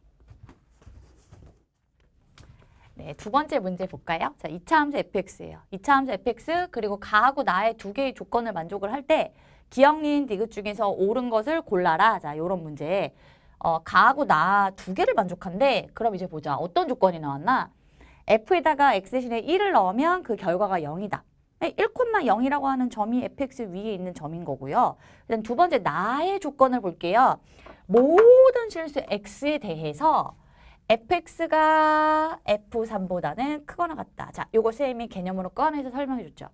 네, 두 번째 문제 볼까요? 자, 2차 함수 fx예요. 2차 함수 fx 그리고 가하고 나의 두 개의 조건을 만족을 할 때 기억, 니 디귿 중에서 옳은 것을 골라라. 자, 요런 문제. 어, 가하고 나 두 개를 만족한데 그럼 이제 보자. 어떤 조건이 나왔나? f에다가 x 대신에 1을 넣으면 그 결과가 0이다. 1,0이라고 하는 점이 fx 위에 있는 점인 거고요. 두 번째 나의 조건을 볼게요. 모든 실수 x에 대해서 fx가 f3보다는 크거나 같다. 자, 요거 선생님이 개념으로 꺼내서 설명해 줬죠.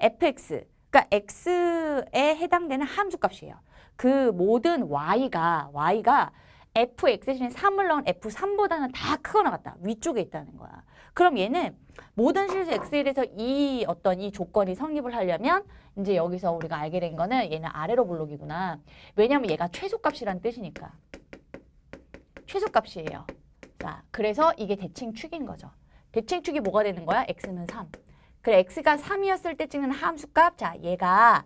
fx, 그러니까 x에 해당되는 함수값이에요. 그 모든 y가, y가 fx 대신에 3을 넣은 f3보다는 다 크거나 같다. 위쪽에 있다는 거야. 그럼 얘는 모든 실수 x1에서 이 어떤 이 조건이 성립을 하려면 이제 여기서 우리가 알게 된 거는 얘는 아래로 블록이구나. 왜냐면 얘가 최소값이란 뜻이니까. 최소값이에요. 거니까. 그러니까. 그래서 이게 대칭축인 거죠. 대칭축이 뭐가 되는 거야? x는 3. 그래 x가 3이었을 때 찍는 함수값 자 얘가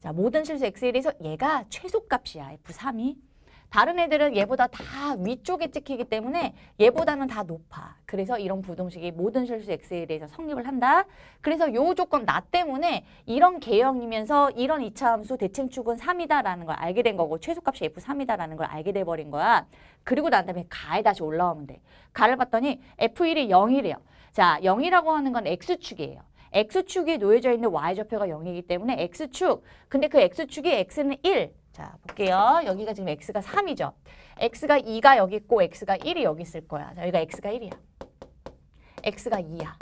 자 모든 실수 x1에서 얘가 최소값이야 f3이. 다른 애들은 얘보다 다 위쪽에 찍히기 때문에 얘보다는 다 높아. 그래서 이런 부동식이 모든 실수 x에 대해서 성립을 한다. 그래서 요 조건 나 때문에 이런 개형이면서 이런 이차 함수 대칭축은 3이다라는 걸 알게 된 거고 최소값이 f3이다라는 걸 알게 돼버린 거야. 그리고 난 다음에 가에 다시 올라오면 돼. 가를 봤더니 f1이 0이래요. 자, 0이라고 하는 건 x축이에요. X축이 놓여져 있는 Y좌표가 0이기 때문에 X축, 근데 그 X축이 X는 1, 자, 볼게요. 여기가 지금 x가 3이죠. x가 2가 여기 있고 x가 1이 여기 있을 거야. 자, 여기가 x가 1이야. x가 2야.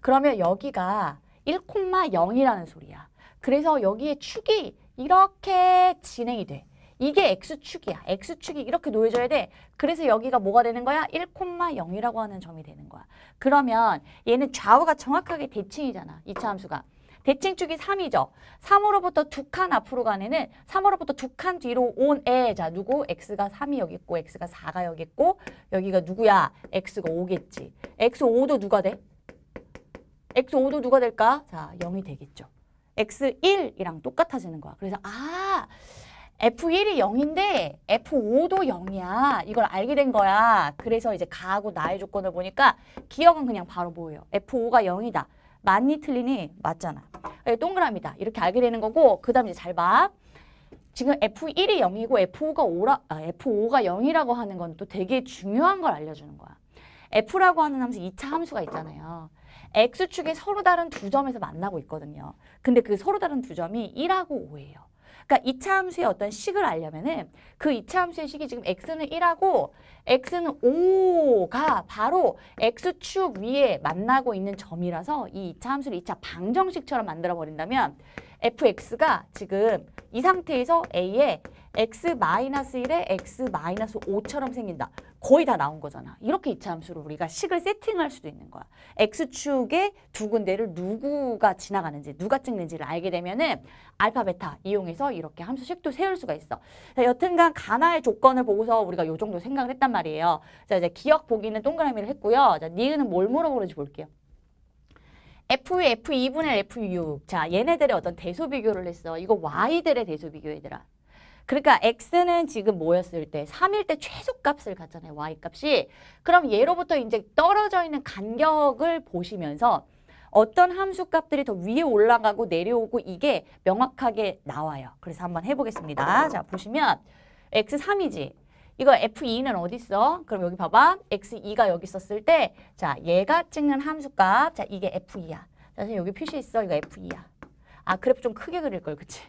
그러면 여기가 1,0이라는 소리야. 그래서 여기에 축이 이렇게 진행이 돼. 이게 x축이야. x축이 이렇게 놓여져야 돼. 그래서 여기가 뭐가 되는 거야? 1,0이라고 하는 점이 되는 거야. 그러면 얘는 좌우가 정확하게 대칭이잖아. 이차 함수가. 대칭축이 3이죠. 3으로부터 두칸 앞으로 간 애는 3으로부터 두칸 뒤로 온 애. 자, 누구? x가 3이 여기 있고 x가 4가 여기 있고 여기가 누구야? x가 5겠지. x5도 누가 돼? x5도 누가 될까? 자, 0이 되겠죠. x1이랑 똑같아지는 거야. 그래서 아, F1이 0인데 F5도 0이야. 이걸 알게 된 거야. 그래서 이제 가하고 나의 조건을 보니까 기억은 그냥 바로 보여요. F5가 0이다. 많이 틀리니 맞잖아. 예, 동그라미다. 이렇게 알게 되는 거고 그 다음 이제 잘 봐. 지금 F1이 0이고 F5가 5라, 아, F5가 0이라고 하는 건 또 되게 중요한 걸 알려주는 거야. F라고 하는 함수 2차 함수가 있잖아요. X축이 서로 다른 두 점에서 만나고 있거든요. 근데 그 서로 다른 두 점이 1하고 5예요. 그러니까 이차 함수의 어떤 식을 알려면은 그 이차 함수의 식이 지금 x는 1하고 x는 5가 바로 x축 위에 만나고 있는 점이라서 이 이차 함수를 이차 방정식처럼 만들어 버린다면 fx가 지금 이 상태에서 a의 x-1에 x-5처럼 생긴다. 거의 다 나온 거잖아. 이렇게 이차함수로 우리가 식을 세팅할 수도 있는 거야. X축의 두 군데를 누구가 지나가는지 누가 찍는지를 알게 되면은 알파 베타 이용해서 이렇게 함수식도 세울 수가 있어. 자, 여튼간 가나의 조건을 보고서 우리가 요 정도 생각을 했단 말이에요. 자 이제 기억 보기는 동그라미를 했고요. 자 니은은 뭘 물어보는지 볼게요. FU, F2분의 FU. 자, 얘네들의 어떤 대소 비교를 했어. 이거 Y들의 대소 비교얘들아 그러니까 x는 지금 뭐였을 때 3일 때 최소값을 갖잖아요. y값이. 그럼 얘로부터 이제 떨어져 있는 간격을 보시면서 어떤 함수 값들이 더 위에 올라가고 내려오고 이게 명확하게 나와요. 그래서 한번 해보겠습니다. 자 보시면 x3이지. 이거 F2는 어디 있어? 그럼 여기 봐봐. X2가 여기 있었을 때, 자, 얘가 찍는 함수값, 자, 이게 F2야. 자, 여기 표시있어 이거 F2야. 아, 그래프 좀 크게 그릴 걸, 그치?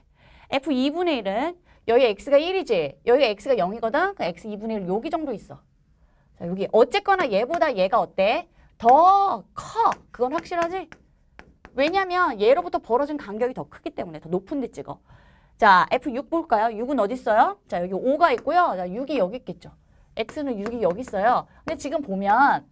F2분의 1은 여기 x가 1이지. 여기 x가 0이거든. 그 그러니까 x 2분의 1 여기 정도 있어. 자, 여기 어쨌거나 얘보다 얘가 어때? 더 커. 그건 확실하지? 왜냐면 얘로부터 벌어진 간격이 더 크기 때문에 더 높은 데 찍어. 자, F6 볼까요? 6은 어디 있어요? 자, 여기 5가 있고요. 자, 6이 여기 있겠죠. X는 6이 여기 있어요. 근데 지금 보면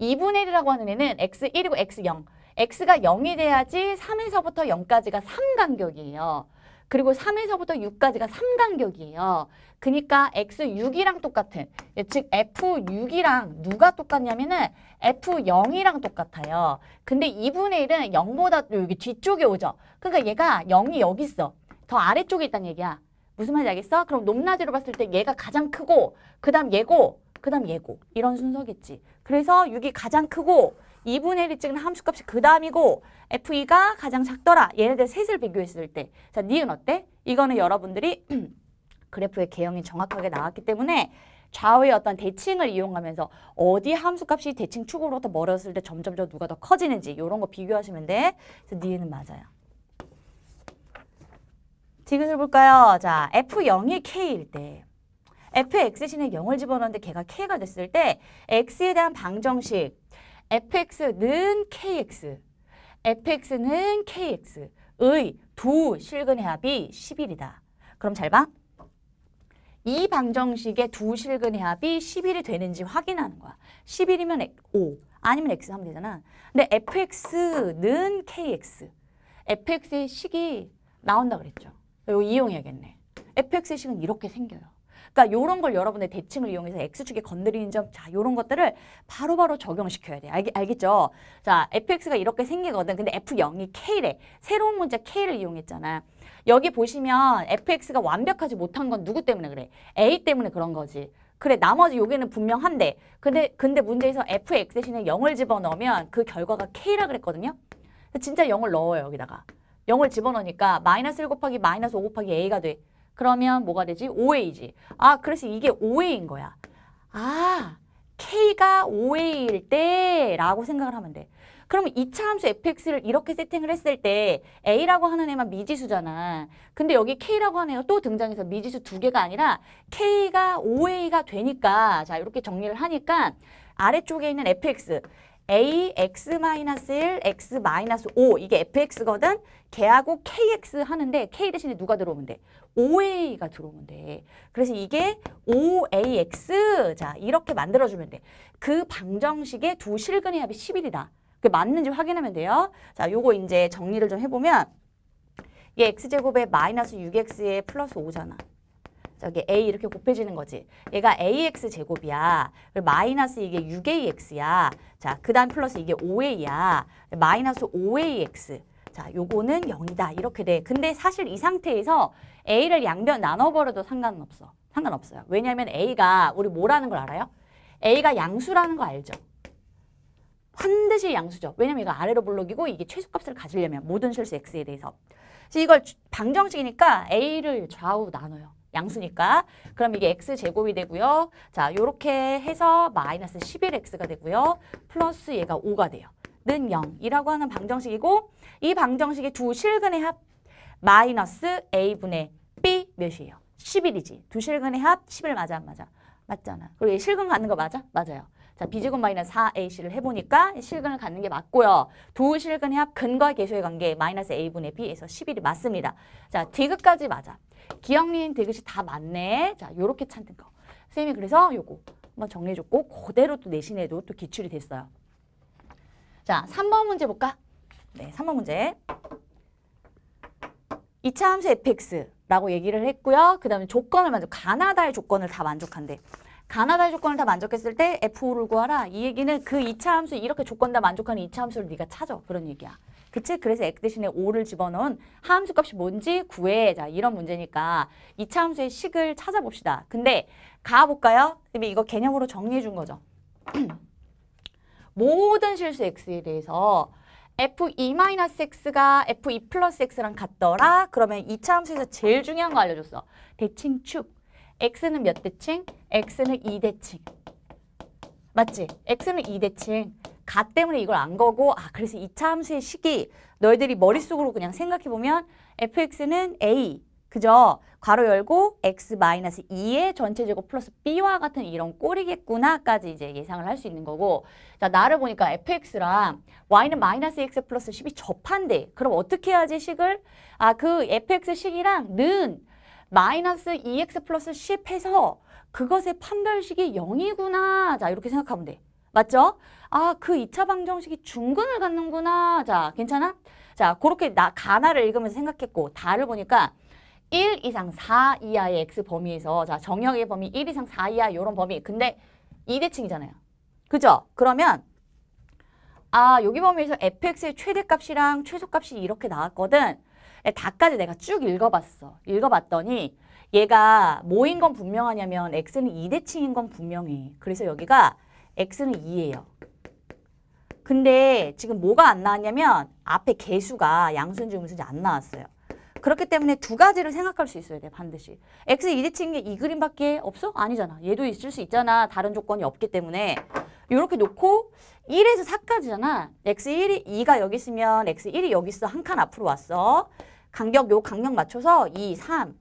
2분의 1이라고 하는 애는 X1이고 X0. X가 0이 돼야지 3에서부터 0까지가 3 간격이에요. 그리고 3에서부터 6까지가 3간격이에요. 그러니까 X6이랑 똑같은, 즉 F6이랑 누가 똑같냐면은 F0이랑 똑같아요. 근데 2분의 1은 0보다 여기 뒤쪽에 오죠. 그러니까 얘가 0이 여기 있어. 더 아래쪽에 있다는 얘기야. 무슨 말인지 알겠어? 그럼 높낮이로 봤을 때 얘가 가장 크고 그 다음 얘고 그 다음 얘고 이런 순서겠지. 그래서 6이 가장 크고 2분의 1이 찍은 함수값이 그 다음이고 f e 가 가장 작더라. 얘네들 셋을 비교했을 때. 자, 니은 어때? 이거는 여러분들이 그래프의 개형이 정확하게 나왔기 때문에 좌우의 어떤 대칭을 이용하면서 어디 함수값이 대칭 축으로부터 멀었을 때 점점점 누가 더 커지는지 이런 거 비교하시면 돼. 그래서 니은은 맞아요. 디귿을 볼까요? 자, F0이 K일 때 fx신에 0을 집어넣는데 걔가 k가 됐을 때 x에 대한 방정식 fx는 kx, fx는 kx의 두 실근의 합이 1 1이다 그럼 잘 봐. 이 방정식의 두 실근의 합이 1 1이 되는지 확인하는 거야. 1 1이면 5, 아니면 x 하면 되잖아. 근데 fx는 kx, fx의 식이 나온다 그랬죠. 이거 이용해야겠네. fx의 식은 이렇게 생겨요. 그러니까 이런 걸 여러분의 대칭을 이용해서 X축에 건드리는 점, 자, 이런 것들을 바로바로 바로 적용시켜야 돼요. 알, 알겠죠? 자, fx가 이렇게 생기거든. 근데 f0이 k래. 새로운 문자 k를 이용했잖아. 여기 보시면 fx가 완벽하지 못한 건 누구 때문에 그래? a 때문에 그런 거지. 그래 나머지 요기는 분명한데 근데 근데 문제에서 fx 대신에 0을 집어넣으면 그 결과가 k라 그랬거든요. 진짜 0을 넣어요 여기다가. 0을 집어넣으니까 마이너스 1 곱하기 마이너스 5 곱하기 a가 돼. 그러면 뭐가 되지? 5A지. 아, 그래서 이게 5A인 거야. 아, K가 5A일 때라고 생각을 하면 돼. 그러면 이차 함수 fx를 이렇게 세팅을 했을 때 a라고 하는 애만 미지수잖아. 근데 여기 k라고 하는 애가 또 등장해서 미지수 두 개가 아니라 k가 5a가 되니까 자 이렇게 정리를 하니까 아래쪽에 있는 fx a, x-1, x-5 이게 fx거든. 개하고 kx 하는데 k 대신에 누가 들어오면 돼? 5a가 들어오면 돼. 그래서 이게 5ax 자 이렇게 만들어주면 돼. 그 방정식의 두 실근의 합이 10일이다. 그게 맞는지 확인하면 돼요. 자 요거 이제 정리를 좀 해보면 얘 x제곱에 마이너스 6x에 플러스 5잖아. 저기 a 이렇게 곱해지는 거지. 얘가 ax 제곱이야. 마이너스 이게 6ax야. 자, 그다음 플러스 이게 5a야. 마이너스 5ax. 자, 요거는 0이다. 이렇게 돼. 근데 사실 이 상태에서 a를 양변 나눠버려도 상관없어. 상관없어요. 왜냐면 a가 우리 뭐라는 걸 알아요? a가 양수라는 거 알죠? 반드시 양수죠. 왜냐면 이거 아래로 블록이고 이게 최소값을 가지려면 모든 실수 x에 대해서. 이걸 방정식이니까 a를 좌우 나눠요. 양수니까. 그럼 이게 x제곱이 되고요. 자, 요렇게 해서 마이너스 11x가 되고요. 플러스 얘가 5가 돼요. 는 0이라고 하는 방정식이고 이 방정식의 두 실근의 합 마이너스 a분의 b 몇이에요? 11이지. 두 실근의 합1을 맞아 안 맞아? 맞잖아. 그리고 실근 갖는거 맞아? 맞아요. 자, 비제곱 마이너스 4AC를 해보니까 실근을 갖는 게 맞고요. 두 실근의 합 근과 계수의 관계 마이너스 A분의 B에서 11이 맞습니다. 자, 디귿까지 맞아. 기억니은 디귿이 다 맞네. 자, 요렇게 찾는 거. 선생님이 그래서 요거 한번 정리해줬고 그대로 또 내신에도 또 기출이 됐어요. 자, 3번 문제 볼까? 네, 3번 문제. 이차 함수 fx라고 얘기를 했고요. 그 다음에 조건을 만족, 가나다의 조건을 다 만족한대. 가나다의 조건을 다 만족했을 때 F5를 구하라. 이 얘기는 그 2차 함수 이렇게 조건 다 만족하는 2차 함수를 네가 찾아. 그런 얘기야. 그치? 그래서 액 대신에 5를 집어넣은 함수 값이 뭔지 구해. 자, 이런 문제니까 2차 함수의 식을 찾아봅시다. 근데 가볼까요? 이거 개념으로 정리해 준 거죠. 모든 실수 x에 대해서 f2-x가 e f2 e 플러스 x랑 같더라? 그러면 2차 함수에서 제일 중요한 거 알려줬어. 대칭축. x는 몇 대칭? x는 2대칭. 맞지? x는 2대칭. 가 때문에 이걸 안 거고 아 그래서 이차 함수의 식이 너희들이 머릿속으로 그냥 생각해보면 fx는 a 그죠? 괄호 열고 x 2의 전체 제곱 플러스 b와 같은 이런 꼴이겠구나까지 이제 예상을 할 수 있는 거고 자 나를 보니까 fx랑 y는 마이너스 x 플러스 10이 접한데 그럼 어떻게 해야지 식을? 아 그 fx 식이랑 는 마이너스 e x 플러스 10 해서 그것의 판별식이 0이구나. 자, 이렇게 생각하면 돼. 맞죠? 아, 그 2차 방정식이 중근을 갖는구나. 자, 괜찮아? 자, 그렇게 나 가나를 읽으면서 생각했고 다를 보니까 1 이상 4 이하의 x 범위에서 자, 정형의 범위 1 이상 4 이하 요런 범위. 근데 2대칭이잖아요. 그죠? 그러면 아, 여기 범위에서 fx의 최대값이랑 최소값이 이렇게 나왔거든. 예, 다까지 내가 쭉 읽어봤어. 읽어봤더니 얘가 뭐인 건 분명하냐면 x는 2대칭인 건 분명해. 그래서 여기가 x는 2예요. 근데 지금 뭐가 안 나왔냐면 앞에 개수가 양수인지 음수인지 안 나왔어요. 그렇기 때문에 두 가지를 생각할 수 있어야 돼 반드시. x 2대칭인 게 이 그림밖에 없어? 아니잖아. 얘도 있을 수 있잖아. 다른 조건이 없기 때문에. 이렇게 놓고 1에서 4까지잖아. x1이 2가 여기 있으면 x1이 여기 있어. 한 칸 앞으로 왔어. 간격 요 간격 맞춰서 2, 3.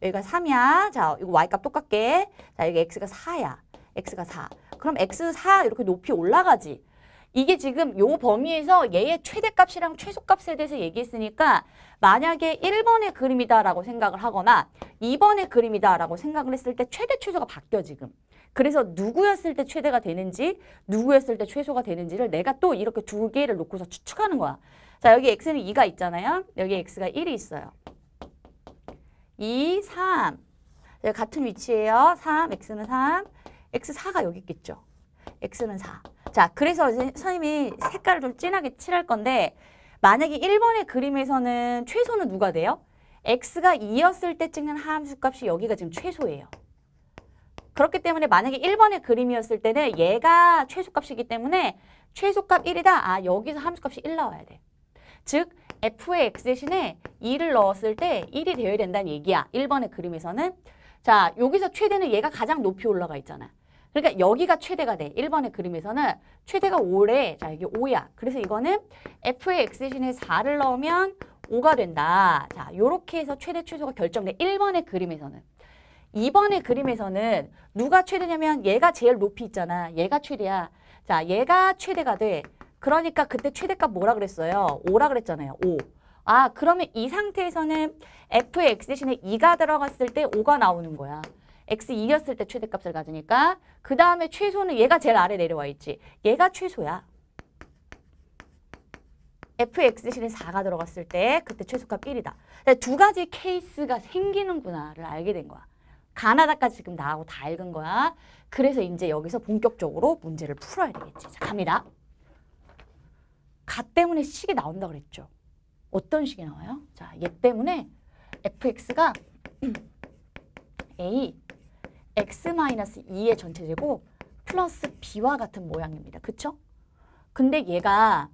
여기가 3이야. 자, 이거 y값 똑같게. 자, 여기 x가 4야. x가 4. 그럼 x4 이렇게 높이 올라가지. 이게 지금 요 범위에서 얘의 최대값이랑 최소값에 대해서 얘기했으니까 만약에 1번의 그림이다라고 생각을 하거나 2번의 그림이다라고 생각을 했을 때 최대 최소가 바뀌어 지금. 그래서 누구였을 때 최대가 되는지 누구였을 때 최소가 되는지를 내가 또 이렇게 두 개를 놓고서 추측하는 거야. 자 여기 x는 2가 있잖아요. 여기 x가 1이 있어요. 2, 3. 같은 위치예요. 3, x는 3. x4가 여기 있겠죠. x는 4. 자 그래서 이제 선생님이 색깔을 좀 진하게 칠할 건데 만약에 1번의 그림에서는 최소는 누가 돼요? x가 2였을 때 찍는 함수값이 여기가 지금 최소예요. 그렇기 때문에 만약에 1번의 그림이었을 때는 얘가 최소값이기 때문에 최소값 1이다. 아 여기서 함수값이 1 나와야 돼. 즉 f의 x 대신에 2를 넣었을 때 1이 되어야 된다는 얘기야. 1번의 그림에서는. 자 여기서 최대는 얘가 가장 높이 올라가 있잖아. 그러니까 여기가 최대가 돼. 1번의 그림에서는 최대가 5래. 자 이게 5야. 그래서 이거는 f의 x 대신에 4를 넣으면 5가 된다. 자, 요렇게 해서 최대 최소가 결정돼. 1번의 그림에서는. 2번의 그림에서는 누가 최대냐면 얘가 제일 높이 있잖아. 얘가 최대야. 자, 얘가 최대가 돼. 그러니까 그때 최대값 뭐라 그랬어요? 5라 그랬잖아요. 5. 아, 그러면 이 상태에서는 f의 x 대신에 2가 들어갔을 때 5가 나오는 거야. x2였을 때 최대값을 가지니까 그 다음에 최소는 얘가 제일 아래 내려와 있지. 얘가 최소야. fx 대신에 4가 들어갔을 때 그때 최소값 1이다. 두 가지 케이스가 생기는구나를 알게 된 거야. 가나다까지 지금 나하고 다 읽은 거야. 그래서 이제 여기서 본격적으로 문제를 풀어야 되겠지. 자, 갑니다. 가 때문에 식이 나온다 그랬죠. 어떤 식이 나와요? 자, 얘 때문에 fx가 a x-2의 전체제고 플러스 b와 같은 모양입니다. 그쵸? 근데 얘가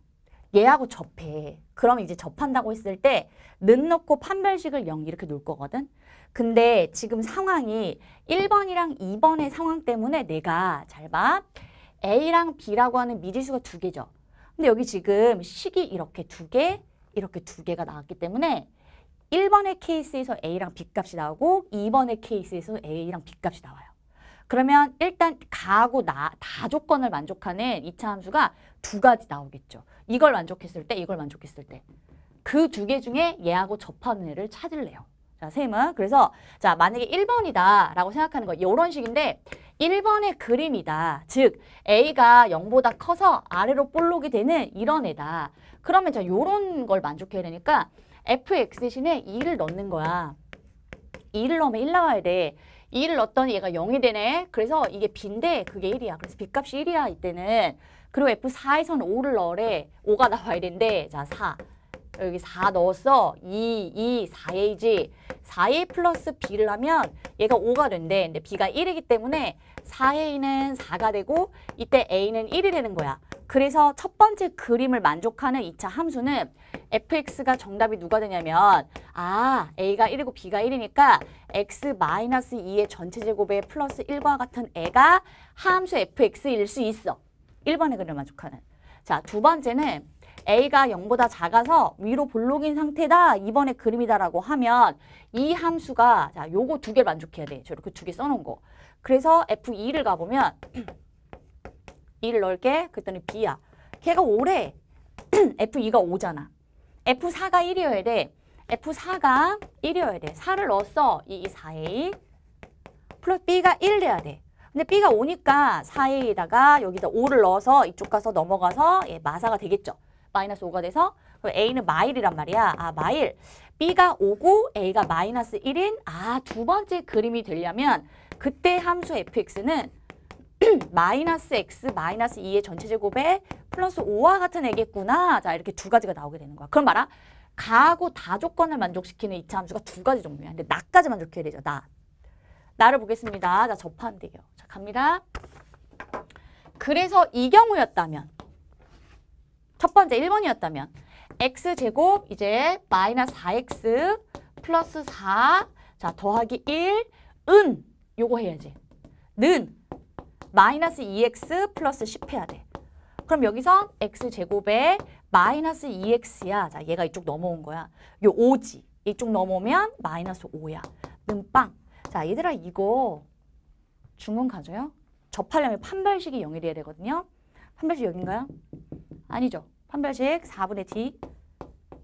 얘하고 접해. 그럼 이제 접한다고 했을 때는 넣고 판별식을 0 이렇게 놓을 거거든. 근데 지금 상황이 1번이랑 2번의 상황 때문에 내가 잘 봐. A랑 B라고 하는 미지수가 두 개죠. 근데 여기 지금 식이 이렇게 두 개, 이렇게 두 개가 나왔기 때문에 1번의 케이스에서 A랑 B값이 나오고 2번의 케이스에서 A랑 B값이 나와요. 그러면 일단 가하고 나, 다 조건을 만족하는 이차 함수가 두 가지 나오겠죠. 이걸 만족했을 때, 이걸 만족했을 때. 그 두 개 중에 얘하고 접하는 애를 찾을래요. 자, 셈은 그래서 자, 만약에 1번이다라고 생각하는 거 이런 식인데 1번의 그림이다. 즉 A가 0보다 커서 아래로 볼록이 되는 이런 애다. 그러면 자, 요런 걸 만족해야 되니까 fx 대신에 2를 넣는 거야. 2를 넣으면 1 나와야 돼. 2를 넣었더니 얘가 0이 되네. 그래서 이게 b인데 그게 1이야. 그래서 b값이 1이야 이때는. 그리고 f4에서는 5를 넣으래. 5가 나와야 되는데 자 4. 여기 4 넣었어. 2, 2, 4A지. 4A 플러스 B를 하면 얘가 5가 된대. 근데 B가 1이기 때문에 4A는 4가 되고 이때 A는 1이 되는 거야. 그래서 첫 번째 그림을 만족하는 2차 함수는 fx가 정답이 누가 되냐면 아 a가 1이고 b가 1이니까 x 2의 전체 제곱에 플러스 1과 같은 a 가 함수 fx일 수 있어. 1번의 그림을 만족하는. 자두 번째는 A가 0보다 작아서 위로 볼록인 상태다. 이번에 그림이다라고 하면 이 함수가 자 요거 두 개를 만족해야 돼. 저렇게 그 두개 써놓은 거. 그래서 F2를 가보면 2를 넣을게. 그랬더니 B야. 걔가 5래. F2가 5잖아. F4가 1이어야 돼. F4가 1이어야 돼. 4를 넣었어. 이 2, 4A. 플러스 B가 1 돼야 돼. 근데 B가 5니까 4A에다가 여기다 5를 넣어서 이쪽 가서 넘어가서 예, 마사가 되겠죠. 마이너스 5가 돼서 그럼 A는 마일이란 말이야. 아 마일. B가 5고 A가 마이너스 1인 아 두 번째 그림이 되려면 그때 함수 fx는 마이너스 x 마이너스 2의 전체 제곱에 플러스 5와 같은 애겠구나. 자 이렇게 두 가지가 나오게 되는 거야. 그럼 봐라. 가하고 다 조건을 만족시키는 이차 함수가 두 가지 종류야. 근데 나까지 만족해야 되죠. 나. 나를 보겠습니다. 자, 접한대요. 자 갑니다. 그래서 이 경우였다면 첫 번째 1번이었다면 x제곱 이제 마이너스 4x 플러스 4 자, 더하기 1은 요거 해야지. 는 마이너스 2x 플러스 10 해야 돼. 그럼 여기서 x제곱에 마이너스 2x야. 자, 얘가 이쪽 넘어온 거야. 요 5지. 이쪽 넘어오면 마이너스 5야. 는 빵. 자, 얘들아 이거 중간 가져요? 접하려면 판별식이 0이 돼야 되거든요. 판별식 여기인가요? 아니죠. 판별식 4분의 t.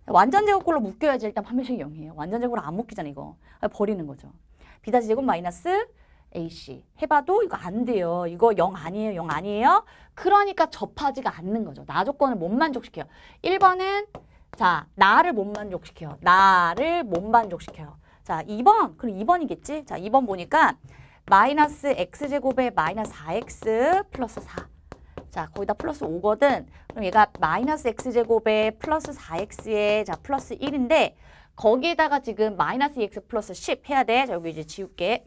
완전 제곱꼴로 묶여야지 일단 판별식이 0이에요. 완전 제곱으로 안 묶이잖아 이거. 아, 버리는 거죠. 비 다시 제곱 마이너스 AC 해봐도 이거 안 돼요. 이거 0 아니에요. 0 아니에요. 그러니까 접하지가 않는 거죠. 나 조건을 못 만족시켜요. 1번은 자 나를 못 만족시켜요. 나를 못 만족시켜요. 자 2번 그럼 2번이겠지. 자 2번 보니까 마이너스 X제곱에 마이너스 4X 플러스 4 자, 거기다 플러스 5거든. 그럼 얘가 마이너스 x제곱에 플러스 4x에 자, 플러스 1인데 거기에다가 지금 마이너스 2x e 플러스 10 해야 돼. 자, 여기 이제 지울게.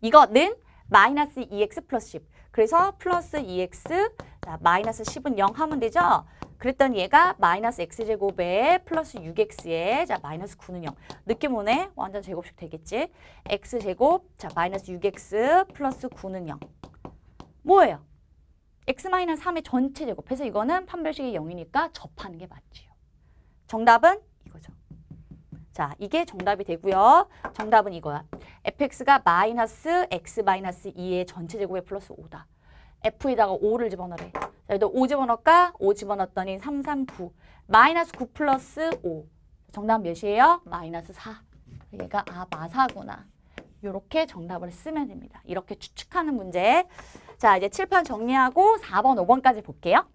이거는 마이너스 2x e 플러스 10. 그래서 플러스 2x, e 자, 마이너스 10은 0 하면 되죠? 그랬더니 얘가 마이너스 x제곱에 플러스 6x에 자 마이너스 9는 0. 느낌 오네? 완전 제곱식 되겠지? x제곱, 자 마이너스 6x 플러스 9는 0. 뭐예요? x-3의 전체 제곱해서 이거는 판별식이 0이니까 접하는 게 맞지요. 정답은 이거죠. 자, 이게 정답이 되고요. 정답은 이거야. fx가 마이너스 x 2의 전체 제곱에 플러스 5다. f에다가 5를 집어넣래 여기다 5 집어넣을까? 5 집어넣었더니 3, 3, 9. 마이너스 9 플러스 5. 정답 몇이에요? 마이너스 4. 얘가 아, 마사구나. 이렇게 정답을 쓰면 됩니다. 이렇게 추측하는 문제. 자, 이제 칠판 정리하고 4번, 5번까지 볼게요.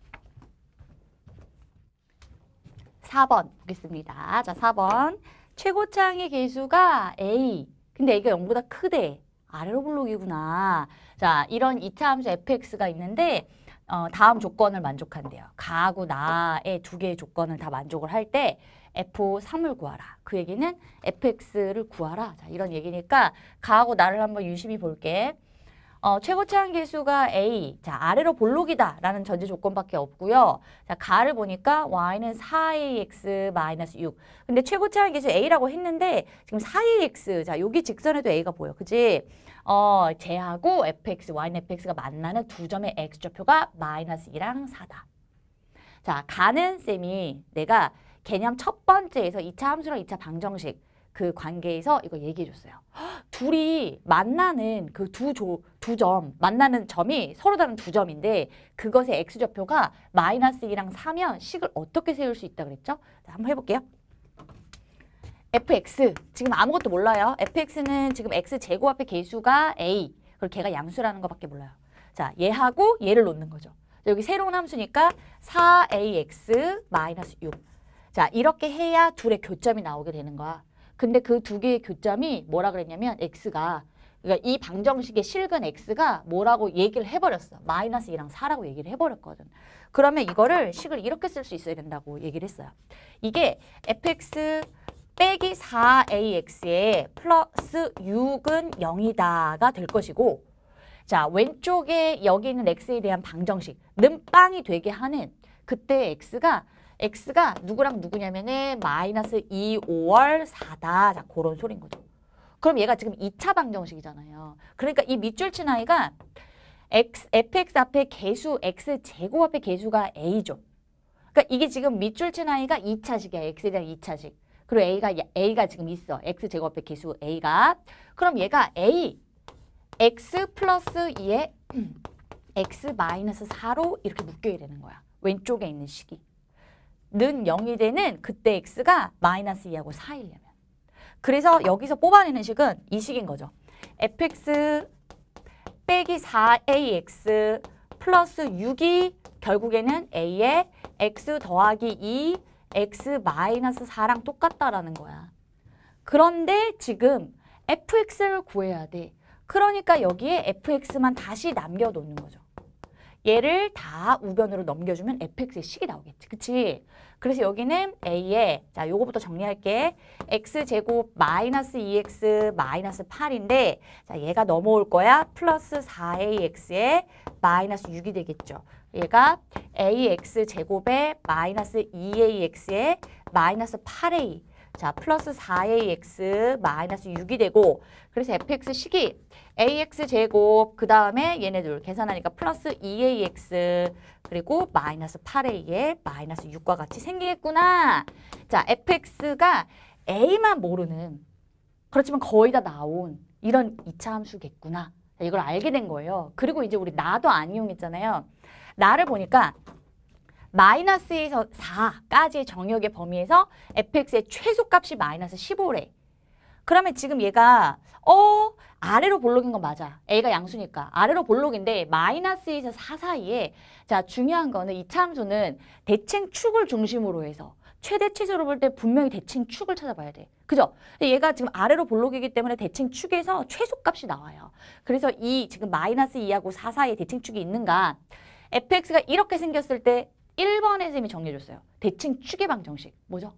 4번 보겠습니다. 자, 4번. 최고창의 개수가 A. 근데 이가 0보다 크대. 아래로 블록이구나. 자, 이런 이차 함수 fx가 있는데 어, 다음 조건을 만족한대요. 가하고 나의 두 개의 조건을 다 만족을 할때 F3을 구하라. 그 얘기는 fx를 구하라. 자, 이런 얘기니까 가하고 나를 한번 유심히 볼게. 어, 최고 차항 계수가 A, 자 아래로 볼록이다 라는 전제 조건밖에 없고요. 자 가를 보니까 y는 4ax 6. 근데 최고 차항 계수 A라고 했는데 지금 4ax, 자 여기 직선에도 A가 보여. 그치 어, 제하고 fx, y는 fx가 만나는 두 점의 x좌표가 마이너스 2랑 4다. 자 가는 쌤이 내가 개념 첫 번째에서 2차 함수랑 2차 방정식 그 관계에서 이거 얘기해 줬어요. 둘이 만나는 그두 조, 두 만나는 점이 서로 다른 두 점인데 그것의 x좌표가 마이너스 2랑 4면 식을 어떻게 세울 수 있다 그랬죠? 자, 한번 해볼게요. fx, 지금 아무것도 몰라요. fx는 지금 x제곱 앞에 개수가 a, 그리고 걔가 양수라는 것밖에 몰라요. 자, 얘하고 얘를 놓는 거죠. 여기 새로운 함수니까 4ax 6. 자 이렇게 해야 둘의 교점이 나오게 되는 거야. 근데 그 두 개의 교점이 뭐라 그랬냐면 x가 그러니까 이 방정식의 실근 x가 뭐라고 얘기를 해버렸어. 마이너스 2랑 4라고 얘기를 해버렸거든. 그러면 이거를 식을 이렇게 쓸 수 있어야 된다고 얘기를 했어요. 이게 fx 빼기 4ax에 플러스 6은 0이다가 될 것이고 자 왼쪽에 여기 있는 x에 대한 방정식 는빵이 되게 하는 그때 x가 x가 누구랑 누구냐면은 마이너스 2, 5월 4다. 자, 그런 소린 거죠. 그럼 얘가 지금 2차 방정식이잖아요. 그러니까 이 밑줄 친 아이가 x, fx 앞에 개수 x 제곱 앞에 개수가 a죠. 그러니까 이게 지금 밑줄 친 아이가 2차식이야. x에 대한 2차식. 그리고 a가 a가 지금 있어. x 제곱 앞에 개수 a가. 그럼 얘가 a x 플러스 2에 x 마이너스 4로 이렇게 묶여야 되는 거야. 왼쪽에 있는 식이. 는 0이 되는 그때 x가 마이너스 2하고 4이려면 그래서 여기서 뽑아내는 식은 이 식인 거죠. fx 빼기 4ax 플러스 6이 결국에는 a에 x 더하기 2 x 마이너스 4랑 똑같다라는 거야. 그런데 지금 fx를 구해야 돼. 그러니까 여기에 fx만 다시 남겨놓는 거죠. 얘를 다 우변으로 넘겨주면 fx의 식이 나오겠지. 그치? 그래서 여기는 a 의자 요거부터 정리할게. X제곱 마이너스 2X e 마이너스 8인데 자 얘가 넘어올 거야. 플러스 4AX에 마이너스 6이 되겠죠. 얘가 AX제곱에 마이너스 2AX에 마이너스 8A 자, 플러스 4ax 마이너스 6이 되고 그래서 fx식이 ax 제곱 그 다음에 얘네들 계산하니까 플러스 2ax 그리고 마이너스 8a에 마이너스 6과 같이 생기겠구나. 자, fx가 a만 모르는 그렇지만 거의 다 나온 이런 이차 함수겠구나. 이걸 알게 된 거예요. 그리고 이제 우리 나도 안 이용했잖아요. 나를 보니까 마이너스 에서 4까지의 정역의 범위에서 fx의 최소값이 마이너스 15래. 그러면 지금 얘가 어 아래로 볼록인 건 맞아. a가 양수니까. 아래로 볼록인데 마이너스 에서4 사이에 자 중요한 거는 이 참수는 대칭 축을 중심으로 해서 최대 치수로 볼 때 분명히 대칭 축을 찾아봐야 돼. 그죠? 얘가 지금 아래로 볼록이기 때문에 대칭 축에서 최소값이 나와요. 그래서 이 지금 마이너스 2하고 4 사이에 대칭 축이 있는가 fx가 이렇게 생겼을 때 1번 선생님이 정리해줬어요. 대칭 추계방 정식. 뭐죠?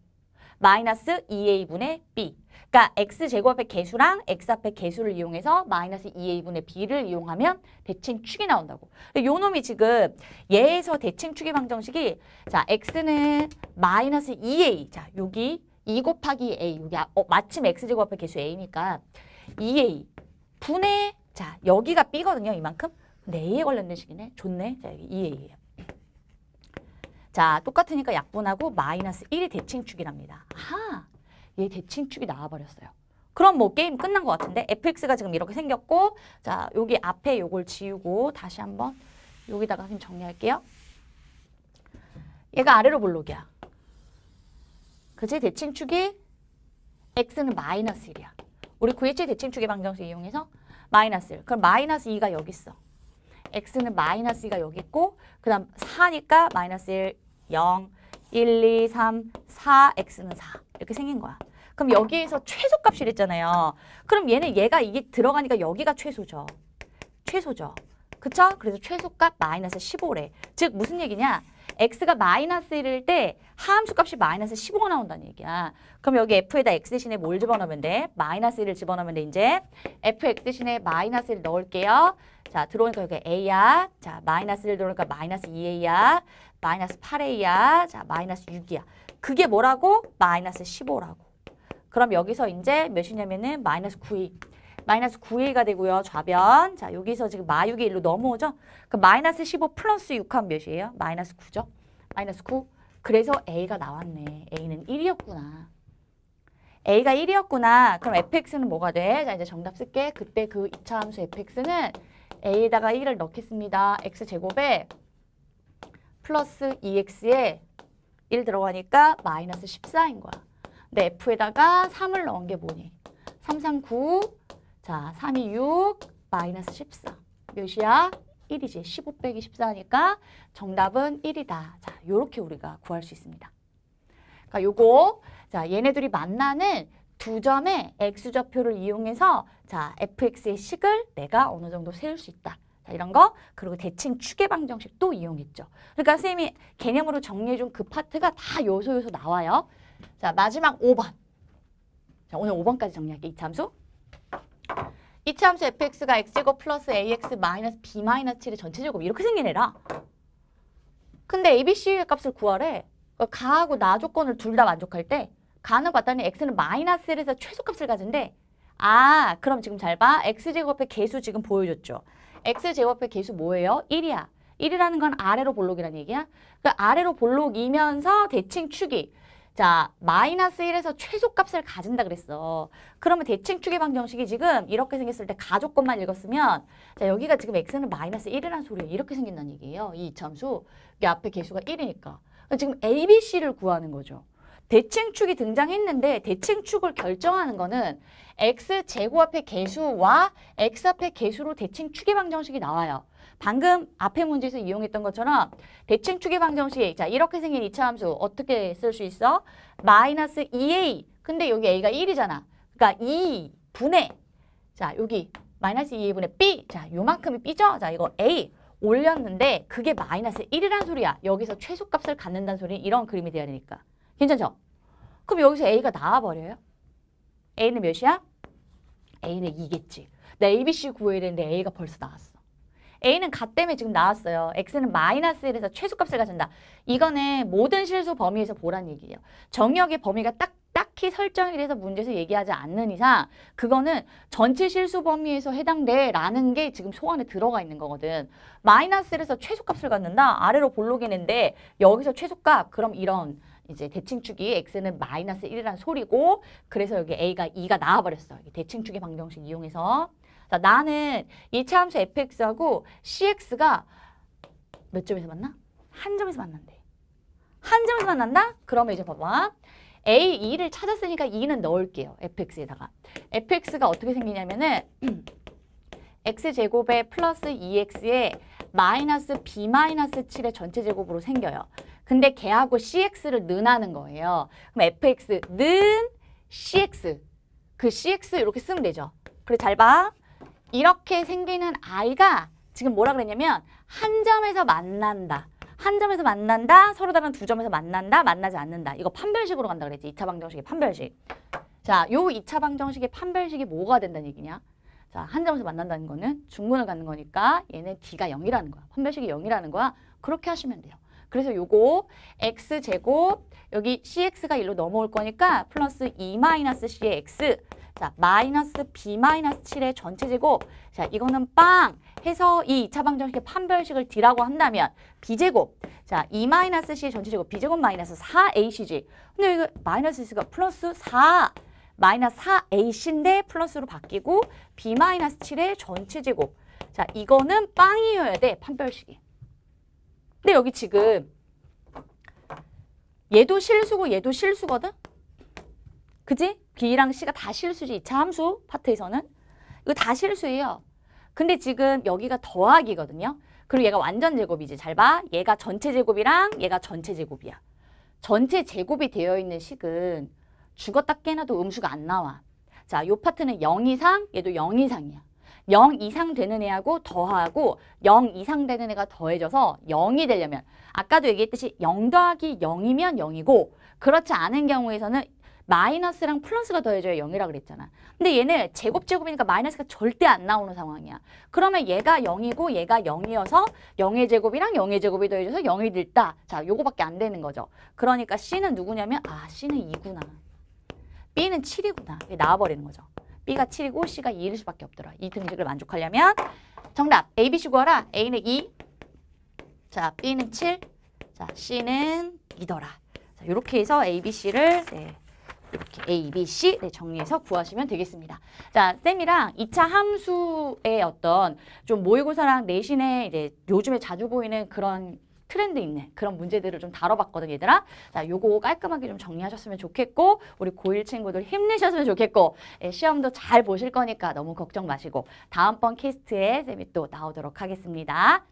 마이너스 2a분의 b. 그러니까 x제곱 앞에 개수랑 x 앞에 개수를 이용해서 마이너스 2a분의 b를 이용하면 대칭 축이 나온다고. 요 놈이 지금 얘에서 대칭 축의 방정식이 자 x는 마이너스 2a. 자 여기 2 곱하기 a. 여기 아, 어, 마침 x제곱 앞에 개수 a니까 2a 분의 자 여기가 b거든요. 이만큼. 네 a에 관련된 식이네. 좋네. 자 여기 2a예요. 자, 똑같으니까 약분하고 마이너스 1이 대칭축이랍니다. 아하, 얘 대칭축이 나와버렸어요. 그럼 뭐 게임 끝난 것 같은데 fx가 지금 이렇게 생겼고 자 여기 앞에 요걸 지우고 다시 한번 여기다가 선생 정리할게요. 얘가 아래로 볼록이야. 그치? 대칭축이 x는 마이너스 1이야. 우리 구해치 대칭축의 방정식 이용해서 마이너스 1. 그럼 마이너스 2가 여기 있어. x는 마이너스 2가 여기 있고 그 다음 4니까 마이너스 1, 0, 1, 2, 3, 4, x는 4 이렇게 생긴 거야. 그럼 여기에서 최소값이 있잖아요 그럼 얘는 얘가 이게 들어가니까 여기가 최소죠. 최소죠. 그쵸? 그래서 최소값 마이너스 15래. 즉 무슨 얘기냐? x가 마이너스 1일 때함수 값이 마이너스 15가 나온다는 얘기야. 그럼 여기 f에다 x 대신에 뭘 집어넣으면 돼? 마이너스 1을 집어넣으면 돼, 이제. fx 대신에 마이너스 1 넣을게요. 자, 들어오니까 여기 a야. 자, 마이너스 1 들어오니까 마이너스 2a야. 마이너스 8a야. 자, 마이너스 6이야. 그게 뭐라고? 마이너스 15라고. 그럼 여기서 이제 몇이냐면은 마이너스 9이 마이너스 9a가 되고요. 좌변. 자, 여기서 지금 마육이 1로 넘어오죠? 그 마이너스 15 플러스 6하면 몇이에요? 마이너스 9죠? 마이너스 9. 그래서 a가 나왔네. a는 1이었구나. a가 1이었구나. 그럼 fx는 뭐가 돼? 자, 이제 정답 쓸게. 그때 그 2차 함수 fx는 a에다가 1을 넣겠습니다. x제곱에 플러스 2x에 1 들어가니까 마이너스 14인 거야. 근데 F에다가 3을 넣은 게 뭐니? 339 자, 3이 6, 마이너스 14. 몇이야? 1이지. 15 빼기 14니까 정답은 1이다. 자, 요렇게 우리가 구할 수 있습니다. 그러니까 요거, 자, 얘네들이 만나는 두 점의 x좌표를 이용해서 자, fx의 식을 내가 어느 정도 세울 수 있다. 자, 이런 거. 그리고 대칭 추계 방정식도 이용했죠. 그러니까 선생님이 개념으로 정리해준 그 파트가 다 요소 요소 나와요. 자, 마지막 5번. 자, 오늘 5번까지 정리할게, 이 참수. 이 참수 fx가 x제곱 플러스 ax 마이너스 b 마이너스 7의 전체 제곱 이렇게 생긴 애라. 근데 a, b, c의 값을 구하래. 어, 가하고 나 조건을 둘 다 만족할 때 가는 봤더니 x는 마이너스 1에서 최소값을 가진데 아 그럼 지금 잘 봐. x제곱의 개수 지금 보여줬죠. x제곱의 개수 뭐예요? 1이야. 1이라는 건 아래로 볼록이라는 얘기야. 그 아래로 볼록이면서 대칭 축이 자, 마이너스 1에서 최소값을 가진다 그랬어. 그러면 대칭 축의 방정식이 지금 이렇게 생겼을 때 가족것만 읽었으면 자, 여기가 지금 x는 마이너스 1이라는 소리예요. 이렇게 생긴다는 얘기예요. 이점수이 앞에 개수가 1이니까. 그러니까 지금 A, B, C를 구하는 거죠. 대칭축이 등장했는데 대칭축을 결정하는 거는 x 제곱 앞에 개수와 x 앞에 개수로 대칭축의 방정식이 나와요. 방금 앞에 문제에서 이용했던 것처럼 대칭 축의 방정식 자 이렇게 생긴 이차 함수 어떻게 쓸 수 있어? 마이너스 2a 근데 여기 a가 1이잖아. 그러니까 2분의 자 여기 마이너스 2분의 b 자 요만큼이 b죠? 자 이거 a 올렸는데 그게 마이너스 1이란 소리야. 여기서 최소값을 갖는다는 소리는 이런 그림이 되어야 되니까. 괜찮죠? 그럼 여기서 a가 나와버려요? a는 몇이야? a는 2겠지. 나 abc 구해야 되는데 a가 벌써 나왔어. A는 가 때문에 지금 나왔어요. X는 마이너스 1에서 최소값을 가진다. 이거는 모든 실수 범위에서 보란 얘기예요. 정역의 범위가 딱 딱히 설정이 돼서 문제에서 얘기하지 않는 이상 그거는 전체 실수 범위에서 해당돼라는 게 지금 소안에 들어가 있는 거거든. 마이너스에서 최소값을 갖는다. 아래로 볼록이는데 여기서 최소값 그럼 이런 이제 대칭축이 x는 마이너스 1이라는 소리고 그래서 여기 a가 2가 나와버렸어. 대칭축의 방정식 이용해서. 자, 나는 이차 함수 fx하고 cx가 몇 점에서 만나? 한 점에서 만난대. 한 점에서 만난다? 그러면 이제 봐봐. A, 2를 찾았으니까 2는 넣을게요. fx에다가. fx가 어떻게 생기냐면은 x제곱에 플러스 2x에 e 마이너스 b 마이너스 7의 전체 제곱으로 생겨요. 근데 걔하고 cx를 는하는 거예요. 그럼 fx 는 cx. 그 cx 이렇게 쓰면 되죠. 그래 잘 봐. 이렇게 생기는 아이가 지금 뭐라 그랬냐면 한 점에서 만난다. 한 점에서 만난다. 서로 다른 두 점에서 만난다. 만나지 않는다. 이거 판별식으로 간다 그랬지. 이차 방정식의 판별식. 자, 요이차 방정식의 판별식이 뭐가 된다는 얘기냐? 자, 한 점에서 만난다는 거는 중근을 갖는 거니까 얘는 D가 영이라는 거야. 판별식이 영이라는 거야. 그렇게 하시면 돼요. 그래서 요거 x제곱 여기 cx가 일로 넘어올 거니까 플러스 2 e 마이너스 c의 x 자, 마이너스 b 마이너스 7의 전체 제곱. 자, 이거는 빵 해서 이 2차 방정식의 판별식을 d라고 한다면 b제곱. 자, 2 e 마이너스 c의 전체 제곱 b제곱 마이너스 4 a c 지 근데 이거 마이너스 c가 플러스 4 마이너스 4ac인데 플러스로 바뀌고 b 마이너스 7의 전체 제곱. 자, 이거는 빵이어야 돼. 판별식이. 근데 여기 지금 얘도 실수고 얘도 실수거든? 그지? B랑 C가 다 실수지. 2차 함수 파트에서는. 이거 다 실수예요. 근데 지금 여기가 더하기거든요. 그리고 얘가 완전 제곱이지. 잘 봐. 얘가 전체 제곱이랑 얘가 전체 제곱이야. 전체 제곱이 되어 있는 식은 죽었다 깨나도 음수가 안 나와. 자, 요 파트는 0 이상, 얘도 0 이상이야. 0 이상 되는 애하고 더하고 0 이상 되는 애가 더해져서 0이 되려면 아까도 얘기했듯이 0 더하기 0이면 0이고 그렇지 않은 경우에는 마이너스랑 플러스가 더해져야 0이라 고 그랬잖아. 근데 얘는 제곱제곱이니까 마이너스가 절대 안 나오는 상황이야. 그러면 얘가 0이고 얘가 0이어서 0의 제곱이랑 0의 제곱이 더해져서 0이 됐다. 자, 요거밖에 안 되는 거죠. 그러니까 C는 누구냐면 아, C는 2구나. B는 7이구나. 나와버리는 거죠. B가 7이고 C가 2일 수밖에 없더라. 이 등식을 만족하려면 정답 A, B, C 구하라. A는 2, 자 B는 7, 자 C는 2더라. 자, 이렇게 해서 A, B, C를 네, 이렇게 A, B, C 네, 정리해서 구하시면 되겠습니다. 자, 쌤이랑 2차 함수의 어떤 좀 모의고사랑 내신에 이제 요즘에 자주 보이는 그런 트렌드 있는 그런 문제들을 좀 다뤄봤거든 얘들아 자 요거 깔끔하게 좀 정리하셨으면 좋겠고 우리 고1 친구들 힘내셨으면 좋겠고 예, 시험도 잘 보실 거니까 너무 걱정 마시고 다음번 캐스트에 쌤이 또 나오도록 하겠습니다